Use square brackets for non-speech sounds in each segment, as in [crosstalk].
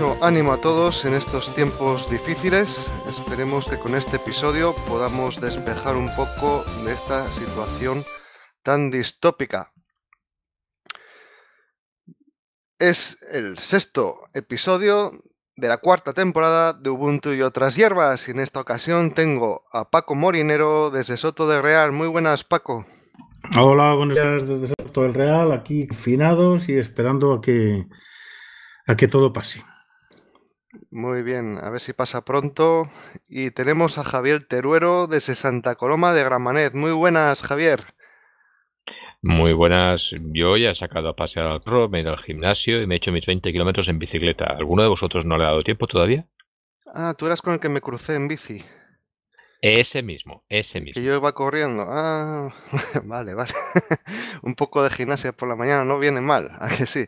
mucho ánimo a todos en estos tiempos difíciles. Esperemos que con este episodio podamos despejar un poco de esta situación tan distópica. Es el sexto episodio de la cuarta temporada de Ubuntu y otras hierbas y en esta ocasión tengo a Paco Morinero desde Soto del Real. Muy buenas, Paco. Hola, buenas días desde Soto del Real, aquí finados y esperando a que a que todo pase. Muy bien, a ver si pasa pronto. Y tenemos a Javier Teruero de Santa Coloma de Gramanet. Muy buenas, Javier. Muy buenas. Yo ya he sacado a pasear al pro, me he ido al gimnasio y me he hecho mis 20 kilómetros en bicicleta. ¿Alguno de vosotros no le ha dado tiempo todavía? Ah, tú eras con el que me crucé en bici. Ese mismo, ese mismo. Que yo iba corriendo. Ah, [laughs] vale, vale. [laughs] Un poco de gimnasia por la mañana no viene mal, [laughs] a que sí.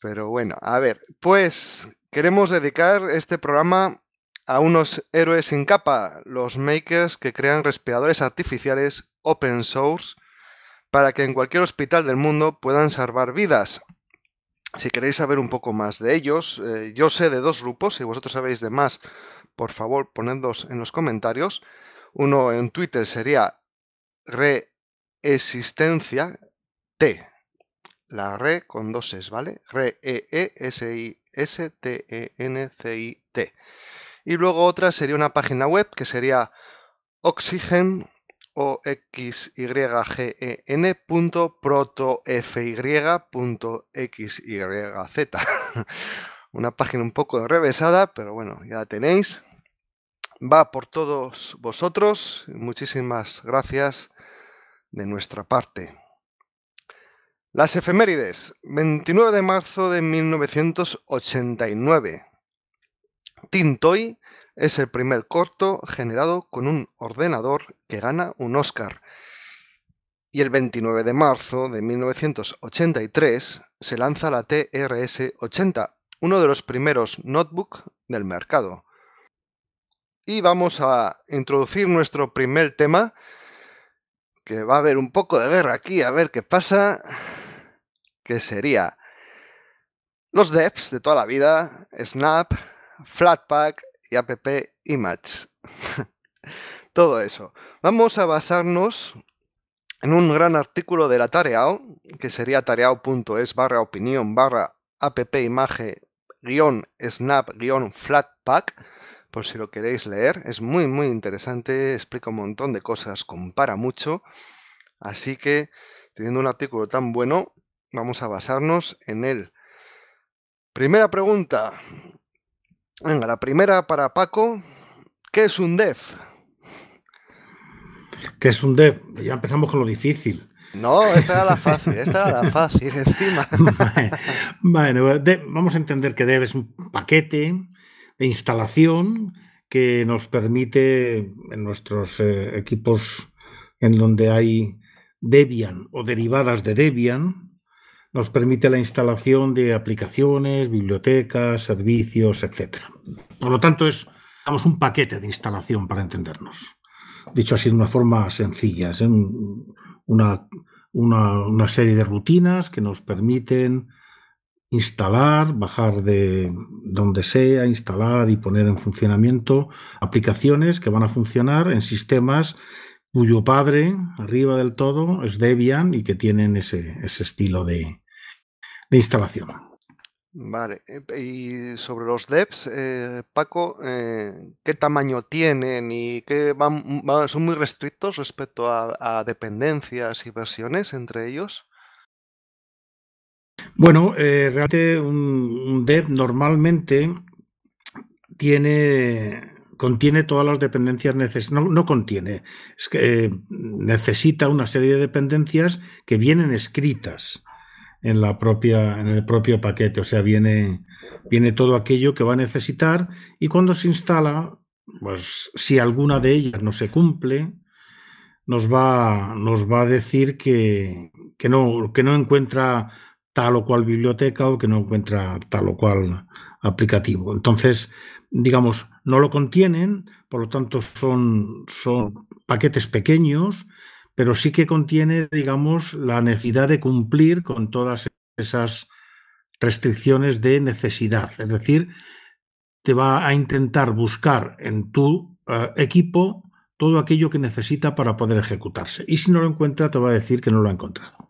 Pero bueno, a ver, pues Queremos dedicar este programa a unos héroes sin capa, los makers que crean respiradores artificiales open source para que en cualquier hospital del mundo puedan salvar vidas. Si queréis saber un poco más de ellos, eh, yo sé de dos grupos, si vosotros sabéis de más, por favor ponedlos en los comentarios. Uno en Twitter sería reexistencia T, la re con dos es, vale re e e s i S-T-E-N-C-I-T. E y luego otra sería una página web que sería oxygen o x y g e y x y z. [laughs] Una página un poco revesada, pero bueno, ya la tenéis. Va por todos vosotros. Muchísimas gracias de nuestra parte. Las efemérides. 29 de marzo de 1989. Tintoy es el primer corto generado con un ordenador que gana un Oscar. Y el 29 de marzo de 1983 se lanza la TRS-80, uno de los primeros notebooks del mercado. Y vamos a introducir nuestro primer tema, que va a haber un poco de guerra aquí, a ver qué pasa que sería los devs de toda la vida, Snap, Flatpak y App Image. [laughs] Todo eso. Vamos a basarnos en un gran artículo de la Tareao, que sería tareao.es barra opinión barra appimage guión snap guión flatpak, por si lo queréis leer. Es muy, muy interesante, explica un montón de cosas, compara mucho. Así que, teniendo un artículo tan bueno, Vamos a basarnos en él. Primera pregunta. Venga, la primera para Paco. ¿Qué es un dev? ¿Qué es un dev? Ya empezamos con lo difícil. No, esta era la fácil, esta era la fácil [laughs] encima. [laughs] bueno, vamos a entender que dev es un paquete de instalación que nos permite en nuestros eh, equipos en donde hay Debian o derivadas de Debian, nos permite la instalación de aplicaciones, bibliotecas, servicios, etc. Por lo tanto, es un paquete de instalación para entendernos. Dicho así de una forma sencilla, es una, una, serie de rutinas que nos permiten instalar, bajar de donde sea, instalar y poner en funcionamiento aplicaciones que van a funcionar en sistemas cuyo padre, arriba del todo, es Debian y que tienen ese, ese estilo de, de instalación. Vale, eh, y sobre los devs, eh, Paco, eh, ¿qué tamaño tienen y qué van, son muy restrictos respecto a, dependencias y versiones entre ellos? Bueno, realmente un, dev normalmente tiene contiene todas las dependencias necesarias, no, no, contiene, es que, necesita una serie de dependencias que vienen escritas en, la propia, en el propio paquete. O sea, viene, viene todo aquello que va a necesitar y cuando se instala, pues si alguna de ellas no se cumple, nos va, nos va a decir que, que, no, que no encuentra tal o cual biblioteca o que no encuentra tal o cual aplicativo. Entonces, digamos, no lo contienen, por lo tanto son, son paquetes pequeños pero sí que contiene, digamos, la necesidad de cumplir con todas esas restricciones de necesidad. Es decir, te va a intentar buscar en tu eh, equipo todo aquello que necesita para poder ejecutarse. Y si no lo encuentra, te va a decir que no lo ha encontrado.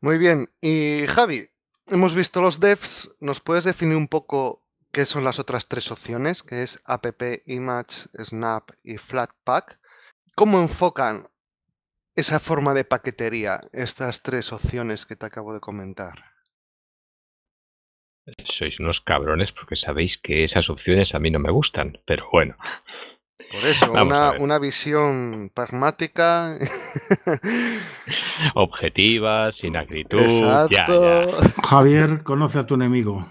Muy bien. Y Javi, hemos visto los devs. ¿Nos puedes definir un poco qué son las otras tres opciones, que es app, image, snap y flatpak? ¿Cómo enfocan esa forma de paquetería estas tres opciones que te acabo de comentar? Sois unos cabrones porque sabéis que esas opciones a mí no me gustan, pero bueno. Por eso, [laughs] una, visión pragmática. [laughs] Objetiva, sin acritud. Javier, conoce a tu enemigo.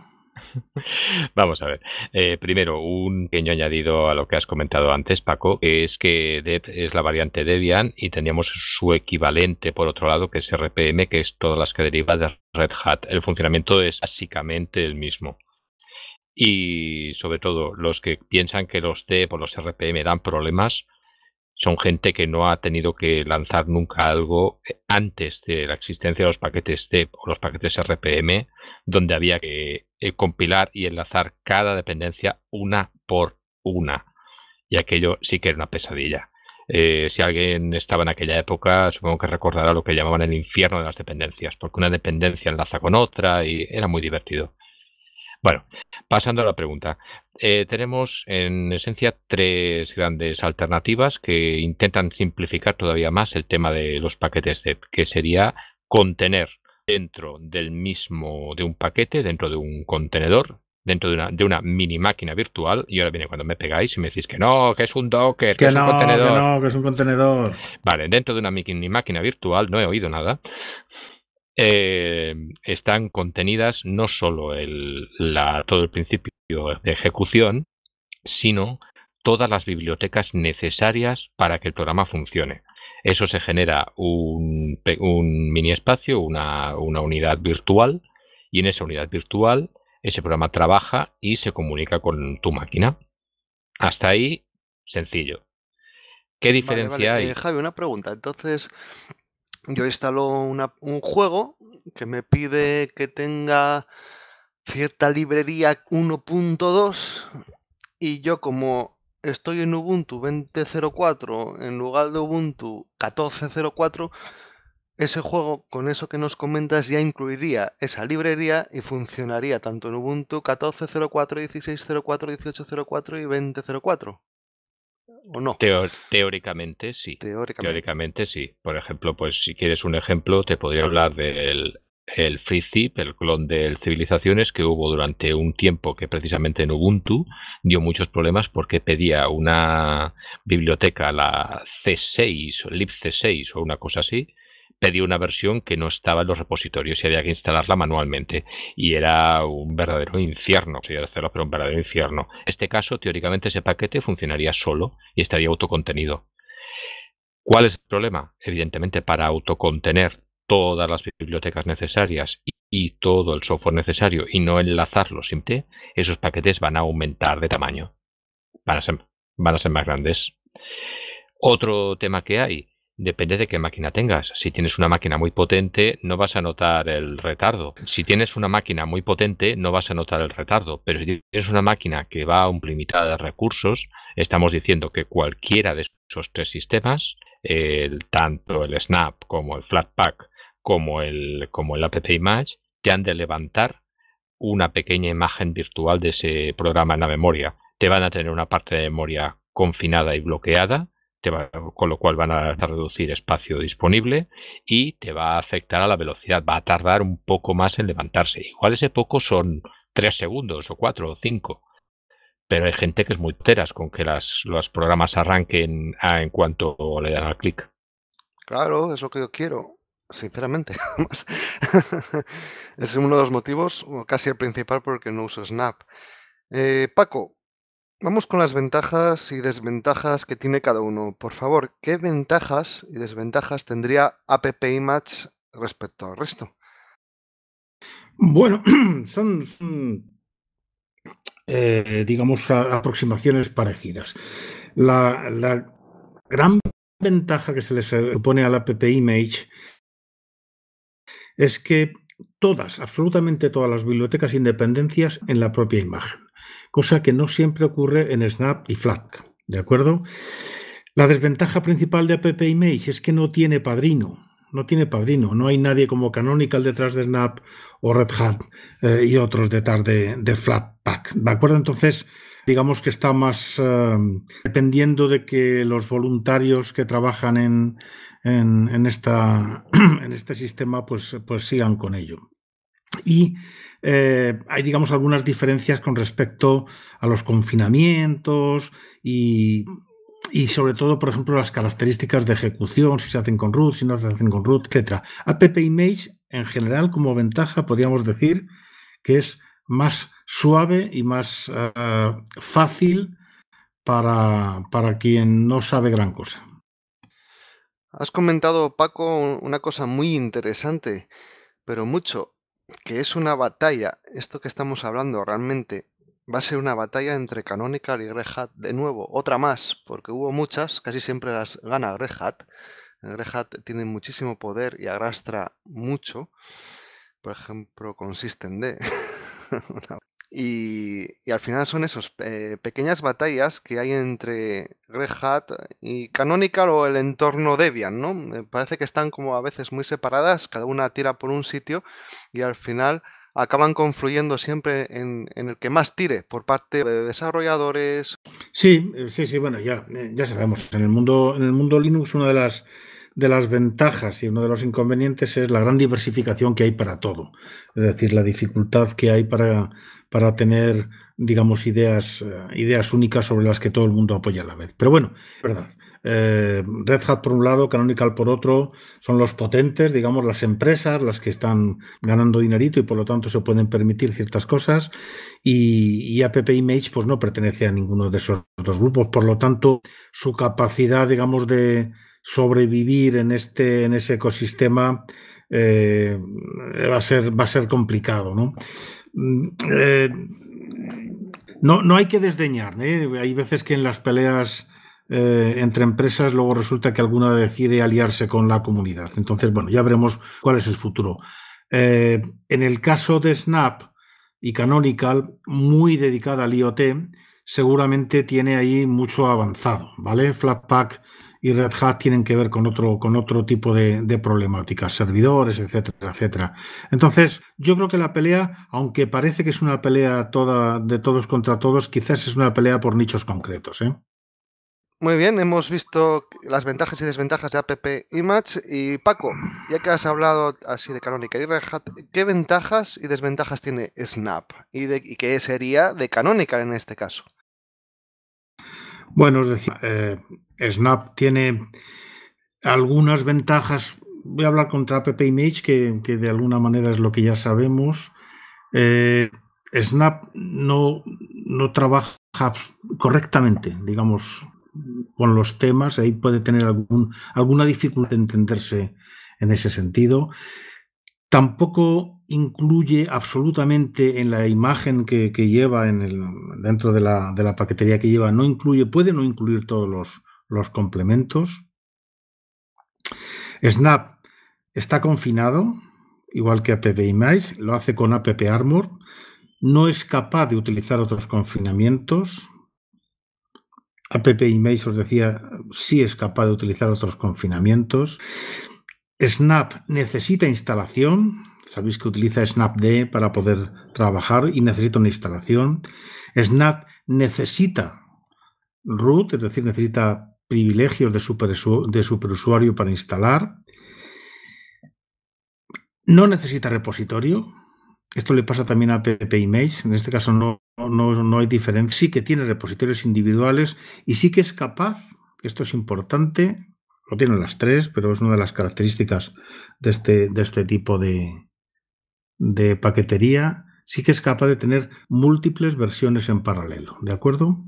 Vamos a ver. Eh, primero, un pequeño añadido a lo que has comentado antes, Paco, es que Dev es la variante Debian y teníamos su equivalente, por otro lado, que es RPM, que es todas las que deriva de Red Hat. El funcionamiento es básicamente el mismo. Y sobre todo, los que piensan que los Dev o los RPM dan problemas, son gente que no ha tenido que lanzar nunca algo antes de la existencia de los paquetes STEP o los paquetes RPM, donde había que eh, compilar y enlazar cada dependencia una por una. Y aquello sí que era una pesadilla. Eh, si alguien estaba en aquella época, supongo que recordará lo que llamaban el infierno de las dependencias, porque una dependencia enlaza con otra y era muy divertido. Bueno, pasando a la pregunta. Eh, tenemos en esencia tres grandes alternativas que intentan simplificar todavía más el tema de los paquetes de que sería contener dentro del mismo, de un paquete, dentro de un contenedor, dentro de una, de una mini máquina virtual. Y ahora viene cuando me pegáis y me decís que no, que es un docker, que, es un contenedor. Que no, que es un contenedor. Vale, dentro de una mini máquina virtual, no he oído nada. Em, están contenidas no solo todo el principio de ejecución, sino todas las bibliotecas necesarias para que el programa funcione. Eso se genera un, mini espacio, una, unidad virtual, y en esa unidad virtual ese programa trabaja y se comunica con tu máquina. Hasta ahí, sencillo. ¿Qué diferencia eh, hay? Javi, una pregunta. Entonces, yo instalo un juego que me pide que tenga cierta librería 1.2 y yo como estoy en Ubuntu 20.04 en lugar de Ubuntu 14.04, ese juego con eso que nos comentas ya incluiría esa librería y funcionaría tanto en Ubuntu 14.04, 16.04, 18.04 y 20.04 no? teóricamente sí. Teóricamente. sí. Por ejemplo, pues si quieres un ejemplo, te podría hablar del el FreeZip, el clon del Civilizaciones, que hubo durante un tiempo que precisamente en Ubuntu dio muchos problemas porque pedía una biblioteca, la C6, libc6 o una cosa así, pedí una versión que no estaba en los repositorios y había que instalarla manualmente. Y era un verdadero infierno, sería hacerlo, pero un verdadero infierno. En este caso, teóricamente, ese paquete funcionaría solo y estaría autocontenido. ¿Cuál es el problema? Evidentemente, para autocontener todas las bibliotecas necesarias y, todo el software necesario y no enlazarlo sin esos paquetes van a aumentar de tamaño. van a ser más grandes. Otro tema que hay, Depende de qué máquina tengas. Si tienes una máquina muy potente, no vas a notar el retardo. Si tienes una máquina muy potente, no vas a notar el retardo. Pero si tienes una máquina que va a un limitado de recursos, estamos diciendo que cualquiera de esos tres sistemas, el, tanto el Snap como el Flatpak, como el, como el Image, te han de levantar una pequeña imagen virtual de ese programa en la memoria. Te van a tener una parte de memoria confinada y bloqueada te va, con lo cual van a reducir espacio disponible y te va a afectar a la velocidad, va a tardar un poco más en levantarse. Igual ese poco son tres segundos o cuatro o cinco pero hay gente que es muy teras con que las, los programas arranquen en cuanto le dan al clic. Claro, es lo que yo quiero, sinceramente. [laughs] [laughs] es uno de los motivos, casi el principal, por el que no uso Snap. Eh, Paco, Vamos con las ventajas y desventajas que tiene cada uno. Por favor, ¿qué ventajas y desventajas tendría App Image respecto al resto? Bueno, [clears throat] son, eh, digamos, aproximaciones parecidas. La, gran ventaja que se les supone al App Image es que todas, absolutamente todas las bibliotecas independencias en la propia imagen cosa que no siempre ocurre en Snap y Flatpak, ¿de acuerdo? La desventaja principal de App Image es que no tiene padrino, no tiene padrino, no hay nadie como Canonical detrás de Snap o Red Hat eh, y otros detrás de, Flatpak, ¿de acuerdo? Entonces, digamos que está más eh, dependiendo de que los voluntarios que trabajan en, en, esta, [clears throat] en este sistema pues, pues sigan con ello. Y eh, hay, digamos, algunas diferencias con respecto a los confinamientos y, sobre todo, por ejemplo, las características de ejecución, si se hacen con root, si no se hacen con root, etc. App en general, como ventaja, podríamos decir que es más suave y más ah, fácil para, para quien no sabe gran cosa. Has comentado, Paco, una cosa muy interesante, pero mucho, que es una batalla, esto que estamos hablando realmente va a ser una batalla entre Canonical y Red de nuevo, otra más, porque hubo muchas, casi siempre las gana Red Hat. tiene muchísimo poder y arrastra mucho. Por ejemplo, consisten de [laughs] Y, al final son esas eh, pequeñas batallas que hay entre Red Hat y Canonical o el entorno Debian, ¿no? parece que están como a veces muy separadas, cada una tira por un sitio y al final acaban confluyendo siempre en, el que más tire por parte de desarrolladores. Sí, eh, sí, sí, bueno, ya, eh, ya sabemos, en el mundo, en el mundo Linux una de las de las ventajas y uno de los inconvenientes es la gran diversificación que hay para todo. Es decir, la dificultad que hay para, para tener, digamos, ideas, eh, ideas únicas sobre las que todo el mundo apoya a la vez. Pero bueno, verdad. Eh, Red Hat por un lado, Canonical por otro, son los potentes, digamos, las empresas, las que están ganando dinerito y por lo tanto se pueden permitir ciertas cosas. Y, y App Image, pues no pertenece a ninguno de esos dos grupos. Por lo tanto, su capacidad, digamos, de, sobrevivir en, este, en ese ecosistema eh, va, a ser, va a ser complicado. ¿no? Mm, eh, no, hay que desdeñar. ¿eh? Hay veces que en las peleas entre empresas luego resulta que alguna decide aliarse con la comunidad. Entonces, bueno, ya veremos cuál es el futuro. en el caso de Snap y Canonical, muy dedicada al IoT, seguramente tiene ahí mucho avanzado. ¿vale? Flatpak y Red Hat tienen que ver con otro, con otro tipo de, problemáticas, servidores, etcétera, etcétera. Entonces, yo creo que la pelea, aunque parece que es una pelea toda de todos contra todos, quizás es una pelea por nichos concretos. ¿eh? Muy bien, hemos visto las ventajas y desventajas de App Image y Paco, ya que has hablado así de Canonical y Red Hat, ¿qué ventajas y desventajas tiene Snap? ¿Y, de, y qué sería de Canonical en este caso? Bueno, os decir, eh, Snap tiene algunas ventajas. Voy a hablar contra App Image, que, de alguna manera es lo que ya sabemos. Eh, Snap no, no trabaja correctamente, digamos, con los temas. Ahí puede tener algún, alguna dificultad de entenderse en ese sentido tampoco incluye absolutamente en la imagen que, lleva en el, dentro de la, paquetería que lleva, no incluye, puede no incluir todos los, complementos. Snap está confinado, igual que App Image, lo hace con App Armor, no es capaz de utilizar otros confinamientos. App os decía, sí es capaz de utilizar otros confinamientos. Snap necesita instalación. Sabéis que utiliza SnapD para poder trabajar y necesita una instalación. Snap necesita root, es decir, necesita privilegios de, super de superusuario para instalar. No necesita repositorio. Esto le pasa también a image En este caso no, no, no hay diferencia. Sí que tiene repositorios individuales y sí que es capaz, esto es importante, lo tienen las tres, pero es una de las características de este, de este tipo de, de paquetería, sí que es capaz de tener múltiples versiones en paralelo, ¿de acuerdo?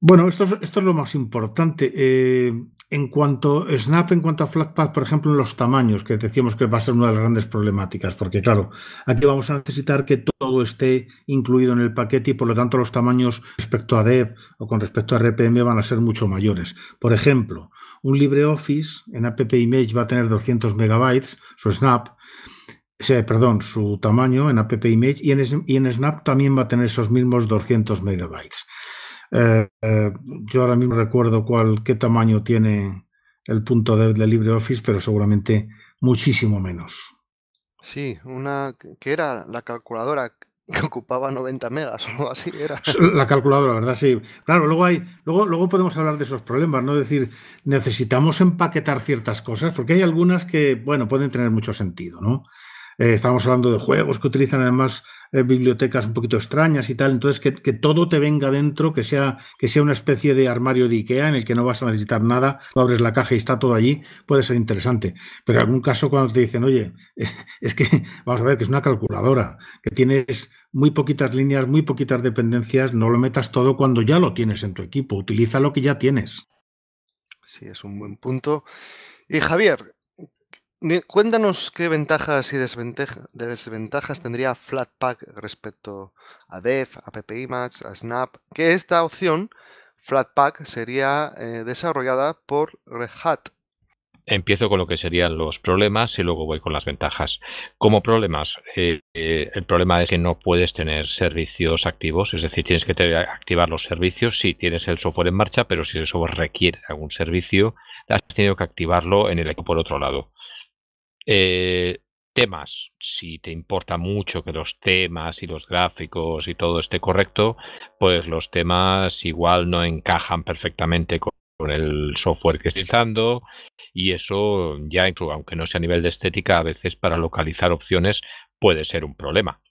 Bueno, esto es, esto es lo más importante. Eh, en cuanto a Snap, en cuanto a Flatpak, por ejemplo, los tamaños, que decíamos que va a ser una de las grandes problemáticas, porque claro, aquí vamos a necesitar que todo esté incluido en el paquete y por lo tanto los tamaños respecto a Dev o con respecto a RPM van a ser mucho mayores. Por ejemplo, un LibreOffice en App Image va a tener 200 megabytes, su Snap, perdón, su tamaño en App Image y en, y en Snap también va a tener esos mismos 200 megabytes. Eh, eh, yo ahora mismo recuerdo cuál, qué tamaño tiene el punto de LibreOffice, pero seguramente muchísimo menos. Sí, una que era la calculadora [laughs] que ocupaba 90 megas o así era. La calculadora, ¿verdad? Sí. Claro, luego hay, luego, luego podemos hablar de esos problemas, ¿no? Es decir, necesitamos empaquetar ciertas cosas, porque hay algunas que, bueno, pueden tener mucho sentido, ¿no? Eh, estamos hablando de juegos que utilizan además eh, bibliotecas un poquito extrañas y tal, entonces que, que, todo te venga dentro, que sea, que sea una especie de armario de Ikea en el que no vas a necesitar nada, abres la caja y está todo allí, puede ser interesante. Pero en algún caso cuando te dicen, oye, [laughs] es que, vamos a ver, que es una calculadora, que tienes muy poquitas líneas, muy poquitas dependencias, no lo metas todo cuando ya lo tienes en tu equipo, utiliza lo que ya tienes. Sí, es un buen punto. Y Javier, cuéntanos qué ventajas y desventajas tendría Flatpak respecto a Dev, a PPIMage, a Snap, que esta opción, Flatpak, sería eh, desarrollada por Red Hat. Empiezo con lo que serían los problemas y luego voy con las ventajas. Como problemas, eh, eh, el problema es que no puedes tener servicios activos, es decir, tienes que activar los servicios si tienes el software en marcha, pero si el software requiere algún servicio, has tenido que activarlo en el equipo por otro lado. Eh, temas, si te importa mucho que los temas y los gráficos y todo esté correcto, pues los temas igual no encajan perfectamente con el software que estás usando y eso ya incluso aunque no sea a nivel de estética a veces para localizar opciones puede ser un problema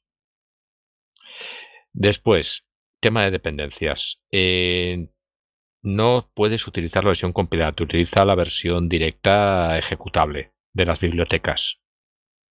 después tema de dependencias eh, no puedes utilizar la versión compilada utiliza la versión directa ejecutable de las bibliotecas.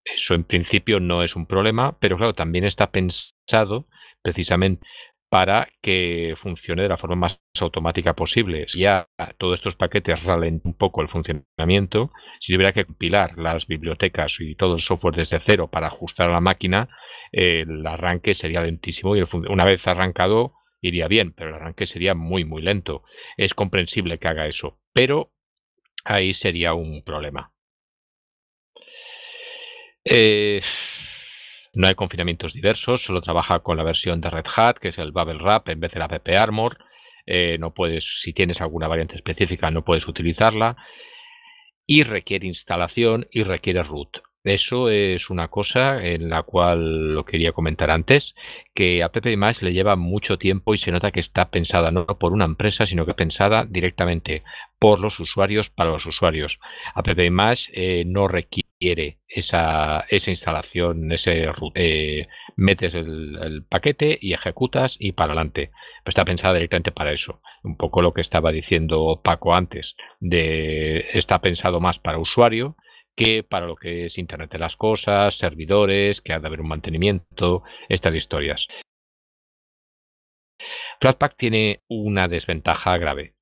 Eso en principio no es un problema, pero claro, también está pensado precisamente para que funcione de la forma más automática posible. Si ya todos estos paquetes ralentan un poco el funcionamiento, si hubiera que compilar las bibliotecas y todo el software desde cero para ajustar a la máquina, el arranque sería lentísimo y una vez arrancado iría bien, pero el arranque sería muy, muy lento. Es comprensible que haga eso, pero ahí sería un problema. Eh, no hay confinamientos diversos, solo trabaja con la versión de Red Hat, que es el Babel Wrap en vez de la app Armor. Eh, no puedes, si tienes alguna variante específica, no puedes utilizarla. Y requiere instalación y requiere root. Eso es una cosa en la cual lo quería comentar antes, que a app le lleva mucho tiempo y se nota que está pensada no por una empresa, sino que pensada directamente por los usuarios para los usuarios. A eh, no requiere esa, instalación, ese eh, metes el, paquete y ejecutas y para adelante. está pensada directamente para eso. Un poco lo que estaba diciendo Paco antes, de está pensado más para usuario que para lo que es Internet de las Cosas, servidores, que ha de haber un mantenimiento, estas historias. Flatpak tiene una desventaja grave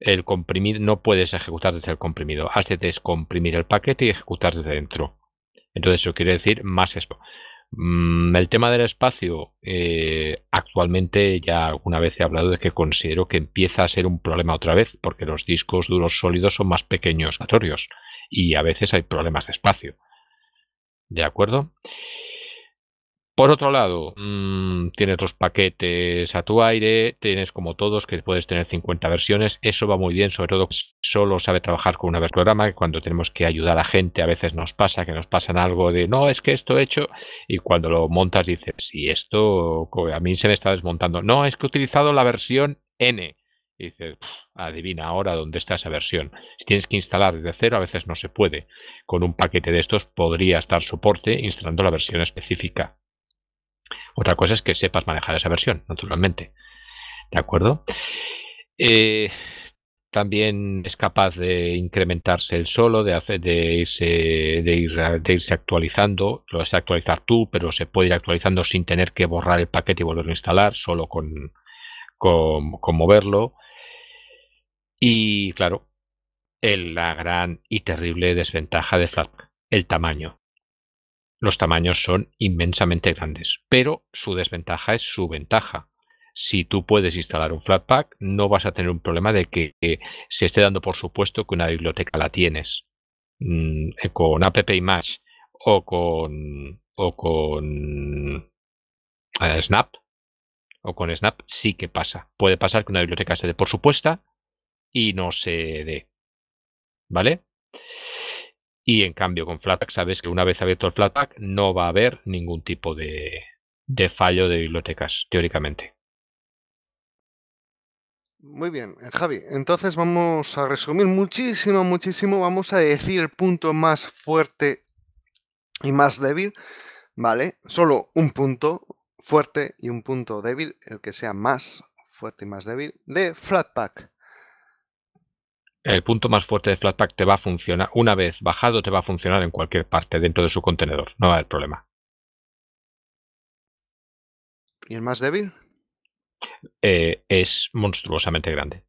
el comprimir no puedes ejecutar desde el comprimido. Has de descomprimir el paquete y ejecutar desde dentro. Entonces eso quiere decir más espacio. Mm, el tema del espacio, eh, actualmente ya alguna vez he hablado de que considero que empieza a ser un problema otra vez, porque los discos duros sólidos son más pequeños, notorios, y a veces hay problemas de espacio. ¿De acuerdo? Por otro lado, mm, tienes los paquetes a tu aire, tienes como todos que puedes tener 50 versiones, eso va muy bien, sobre todo solo sabe trabajar con una versión programa, que cuando tenemos que ayudar a gente a veces nos pasa, que nos pasan algo de no, es que esto he hecho, y cuando lo montas dices, si esto a mí se me está desmontando, no, es que he utilizado la versión N. Y dices, adivina ahora dónde está esa versión. Si tienes que instalar desde cero, a veces no se puede. Con un paquete de estos podría estar soporte instalando la versión específica otra cosa es que sepas manejar esa versión, naturalmente. ¿De acuerdo? Eh, también es capaz de incrementarse el solo, de, de, irse, de, irse actualizando. Lo vas a actualizar tú, pero se puede ir actualizando sin tener que borrar el paquete y volverlo a instalar, solo con, moverlo. Y claro, la gran y terrible desventaja de Flatpak, el tamaño los tamaños son inmensamente grandes, pero su desventaja es su ventaja. Si tú puedes instalar un Flatpak, no vas a tener un problema de que, eh, se esté dando por supuesto que una biblioteca la tienes. Mm, eh, con App o con, o con eh, Snap o con Snap sí que pasa. Puede pasar que una biblioteca se dé por supuesta y no se dé. ¿Vale? Y en cambio con Flatpak sabes que una vez abierto el Flatpak no va a haber ningún tipo de, fallo de bibliotecas, teóricamente. Muy bien, eh, Javi. Entonces vamos a resumir muchísimo, muchísimo. Vamos a decir el punto más fuerte y más débil. ¿Vale? Solo un punto fuerte y un punto débil, el que sea más fuerte y más débil, de Flatpak el punto más fuerte de Flatpak te va a funcionar, una vez bajado, te va a funcionar en cualquier parte dentro de su contenedor. No va a haber problema. ¿Y el más débil? Eh, es monstruosamente grande.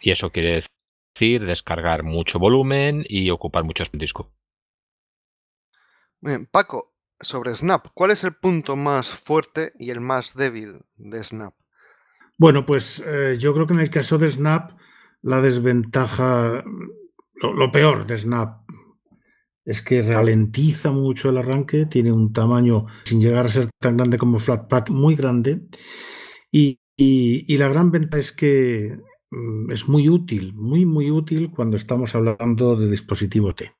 Y eso quiere decir descargar mucho volumen y ocupar mucho disco. bien, Paco, sobre Snap, ¿cuál es el punto más fuerte y el más débil de Snap? Bueno, pues eh, yo creo que en el caso de Snap la desventaja, lo, peor de Snap es que ralentiza mucho el arranque, tiene un tamaño, sin llegar a ser tan grande como Flatpak, muy grande. Y, la gran ventaja es que mm, es muy útil, muy, muy útil cuando estamos hablando de dispositivo T.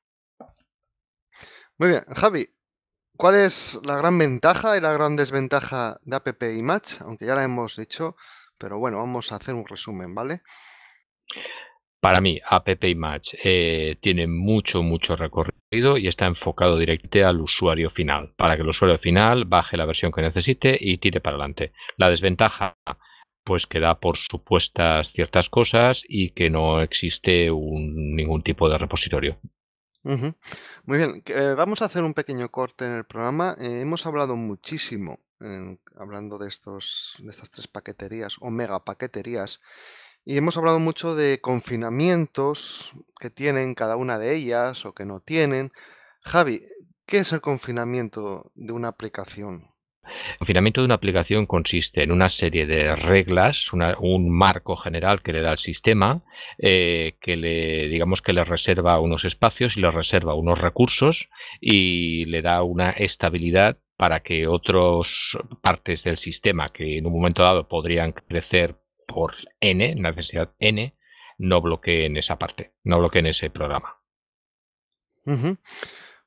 Muy bien, Javi, ¿cuál es la gran ventaja y la gran desventaja de App Image? Aunque ya la hemos dicho, pero bueno, vamos a hacer un resumen, ¿vale? Para mí, App Image eh, tiene mucho, mucho recorrido y está enfocado directamente al usuario final, para que el usuario final baje la versión que necesite y tire para adelante. La desventaja, pues que da por supuestas ciertas cosas y que no existe ningún tipo de repositorio. Muy bien, eh, vamos a hacer un pequeño corte en el programa. Eh, hemos hablado muchísimo hablando de, estos, de estas tres paqueterías o mega paqueterías. Y hemos hablado mucho de confinamientos que tienen cada una de ellas o que no tienen. Javi, ¿qué es el confinamiento de una aplicación? El confinamiento de una aplicación consiste en una serie de reglas, un marco general que le da al sistema, eh, que le, digamos que le reserva unos espacios y le reserva unos recursos y le da una estabilidad para que otras partes del sistema que en un momento dado podrían crecer por n, necesidad n, no bloqueen esa parte, no en ese programa.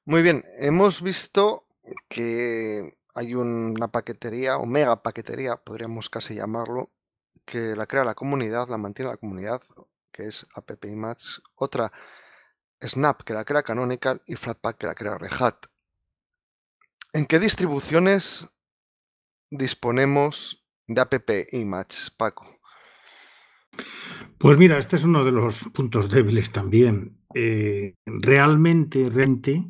Muy bien, hemos visto que hay una paquetería o mega paquetería, podríamos casi llamarlo, que la crea la comunidad, la mantiene la comunidad, que es AppImage, otra Snap que la crea Canonical y Flatpak que la crea rehat ¿En qué distribuciones disponemos de AppImage, Paco? Pues mira, este es uno de los puntos débiles también. Eh, realmente, realmente,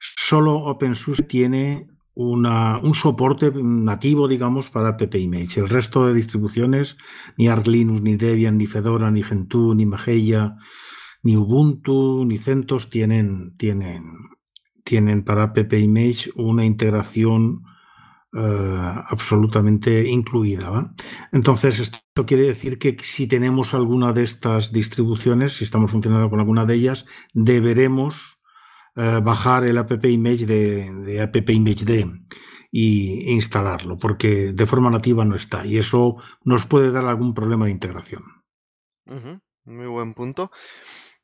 solo OpenSUSE tiene una, un soporte nativo, digamos, para Image. El resto de distribuciones, ni Arch Linux, ni Debian, ni Fedora, ni Gentoo, ni Mageia, ni Ubuntu, ni CentOS tienen, tienen, tienen para ppimage una integración eh, absolutamente incluida. Entonces, esto quiere decir que si tenemos alguna de estas distribuciones, si estamos funcionando con alguna de ellas, deberemos eh, bajar el app image de, app image D e instalarlo, porque de forma nativa no está y eso nos puede dar algún problema de integración. Muy buen punto.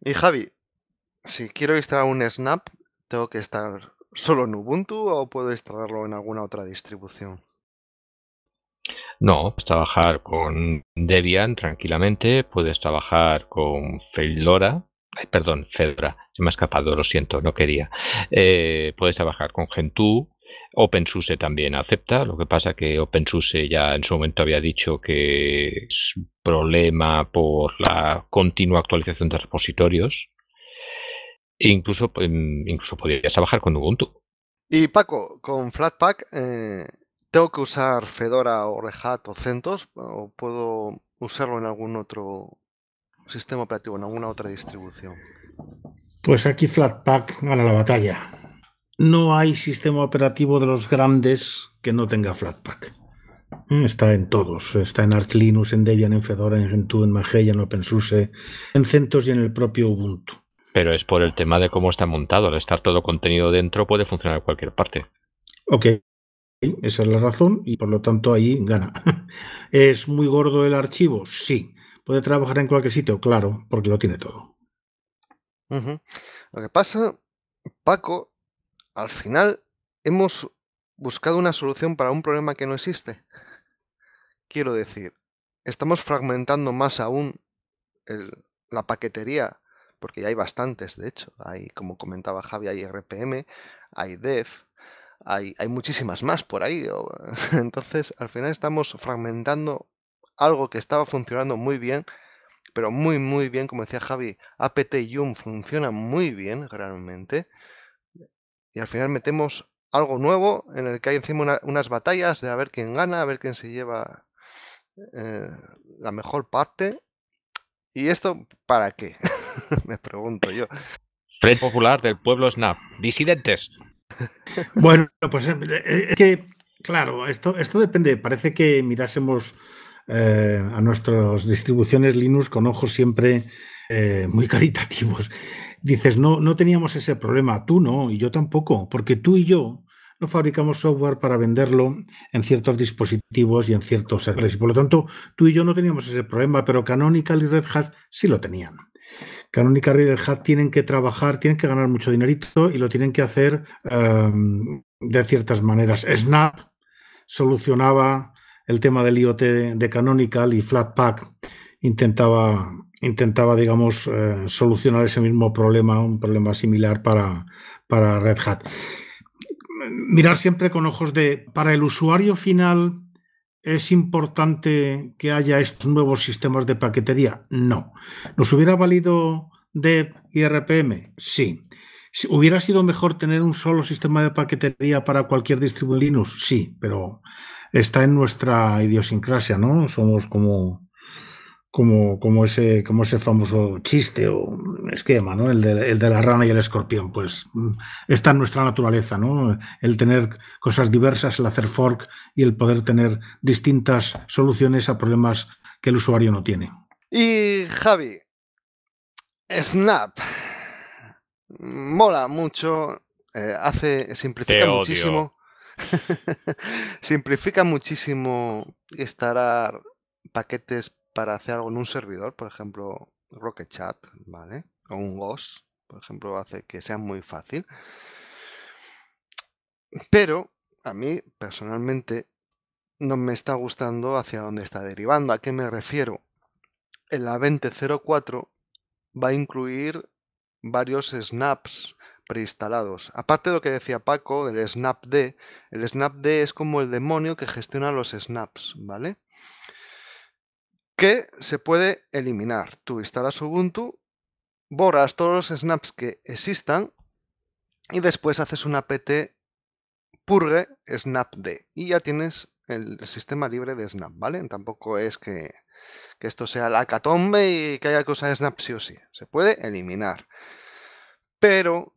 Y Javi, si quiero instalar un snap, tengo que estar solo en Ubuntu o puedo instalarlo en alguna otra distribución? No, puedes trabajar con Debian tranquilamente, puedes trabajar con Fedora, perdón, Fedora, se me ha escapado, lo siento, no quería. Eh, puedes trabajar con Gentoo, OpenSUSE también acepta, lo que pasa que OpenSUSE ya en su momento había dicho que es un problema por la continua actualización de repositorios, e incluso, pues, mm, incluso podrías trabajar con Ubuntu. Y Paco, con Flatpak, eh, ¿tengo que usar Fedora o Red Hat o CentOS o puedo usarlo en algún otro sistema operativo, en alguna otra distribución? Pues aquí Flatpak gana la batalla. No hay sistema operativo de los grandes que no tenga Flatpak. Mm, está en todos. Está en Arch Linux, en Debian, en Fedora, en Gentoo, en Mageia, en OpenSUSE, en CentOS y en el propio Ubuntu. Pero es por el tema de cómo está montado. Al estar todo contenido dentro puede funcionar en cualquier parte. Ok, esa es la razón y por lo tanto ahí gana. [laughs] ¿Es muy gordo el archivo? Sí. ¿Puede trabajar en cualquier sitio? Claro, porque lo tiene todo. Lo que pasa, Paco, al final hemos buscado una solución para un problema que no existe. Quiero decir, estamos fragmentando más aún la paquetería porque ya hay bastantes, de hecho. Hay, como comentaba Javi, hay RPM, hay Dev hay, muchísimas más por ahí. [laughs] Entonces, al final estamos fragmentando algo que estaba funcionando muy bien, pero muy, muy bien. Como decía Javi, APT y YUM funcionan muy bien, realmente. Y al final metemos algo nuevo en el que hay encima unas batallas de a ver quién gana, a ver quién se lleva eh, la mejor parte. ¿Y esto para qué? [laughs] [laughs] Me pregunto yo. Red Popular del Pueblo Snap. Disidentes. Bueno, pues eh, eh, es que, claro, esto, esto depende. Parece que mirásemos eh, a nuestras distribuciones Linux con ojos siempre muy caritativos. Dices, no, no teníamos ese problema. Tú no, y yo tampoco, porque tú y yo no fabricamos software para venderlo en ciertos dispositivos y en ciertos servidores. Y por lo tanto, tú y yo no teníamos ese problema, pero Canonical y Red Hat sí lo tenían. Canonical y Red Hat tienen que trabajar, tienen que ganar mucho dinerito y lo tienen que hacer em, de ciertas maneras. Snap solucionaba el tema del IoT de Canonical y Flatpak intentaba, intentaba digamos, eh, solucionar ese mismo problema, un problema similar para, para Red Hat. Mirar siempre con ojos de, para el usuario final, ¿Es importante que haya estos nuevos sistemas de paquetería? No. ¿Nos hubiera valido DEP y RPM? Sí. ¿Hubiera sido mejor tener un solo sistema de paquetería para cualquier distribuidor Linux? Sí, pero está en nuestra idiosincrasia, ¿no? Somos como como, ese, como ese famoso chiste o esquema, ¿no? El de, el de, la rana y el escorpión. Pues mm, está en nuestra naturaleza, ¿no? El tener cosas diversas, el hacer fork y el poder tener distintas soluciones a problemas que el usuario no tiene. Y Javi, Snap. Mola mucho, eh, hace, simplifica muchísimo. [laughs] simplifica muchísimo instalar paquetes para hacer algo en un servidor, por ejemplo, Rocket Chat, ¿vale? O un Ghost, por ejemplo, hace que sea muy fácil. Pero a mí personalmente no me está gustando hacia dónde está derivando. ¿A qué me refiero? El a 2004 va a incluir varios snaps preinstalados. Aparte de lo que decía Paco del snapd, el snapd es como el demonio que gestiona los snaps, ¿vale? que se puede eliminar. Tú instalas Ubuntu, borras todos los snaps que existan y después haces un apt purge snapd y ya tienes el sistema libre de snap, ¿vale? Tampoco es que, esto sea la catombe y que haya cosas de snap sí o sí. Se puede eliminar. Pero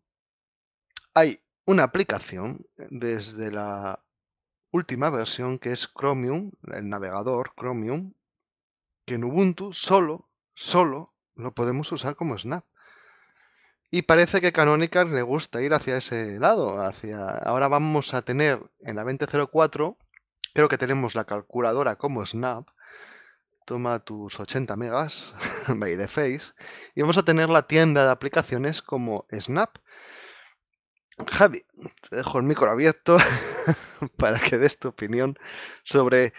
hay una aplicación desde la última versión que es Chromium, el navegador Chromium, que en Ubuntu solo, solo lo podemos usar como Snap. Y parece que Canonical le gusta ir hacia ese lado, hacia ahora vamos a tener en la 2004, creo que tenemos la calculadora como Snap. Toma tus 80 megas [laughs] by the face y vamos a tener la tienda de aplicaciones como Snap. Javi, te dejo el micro abierto [laughs] para que des tu opinión sobre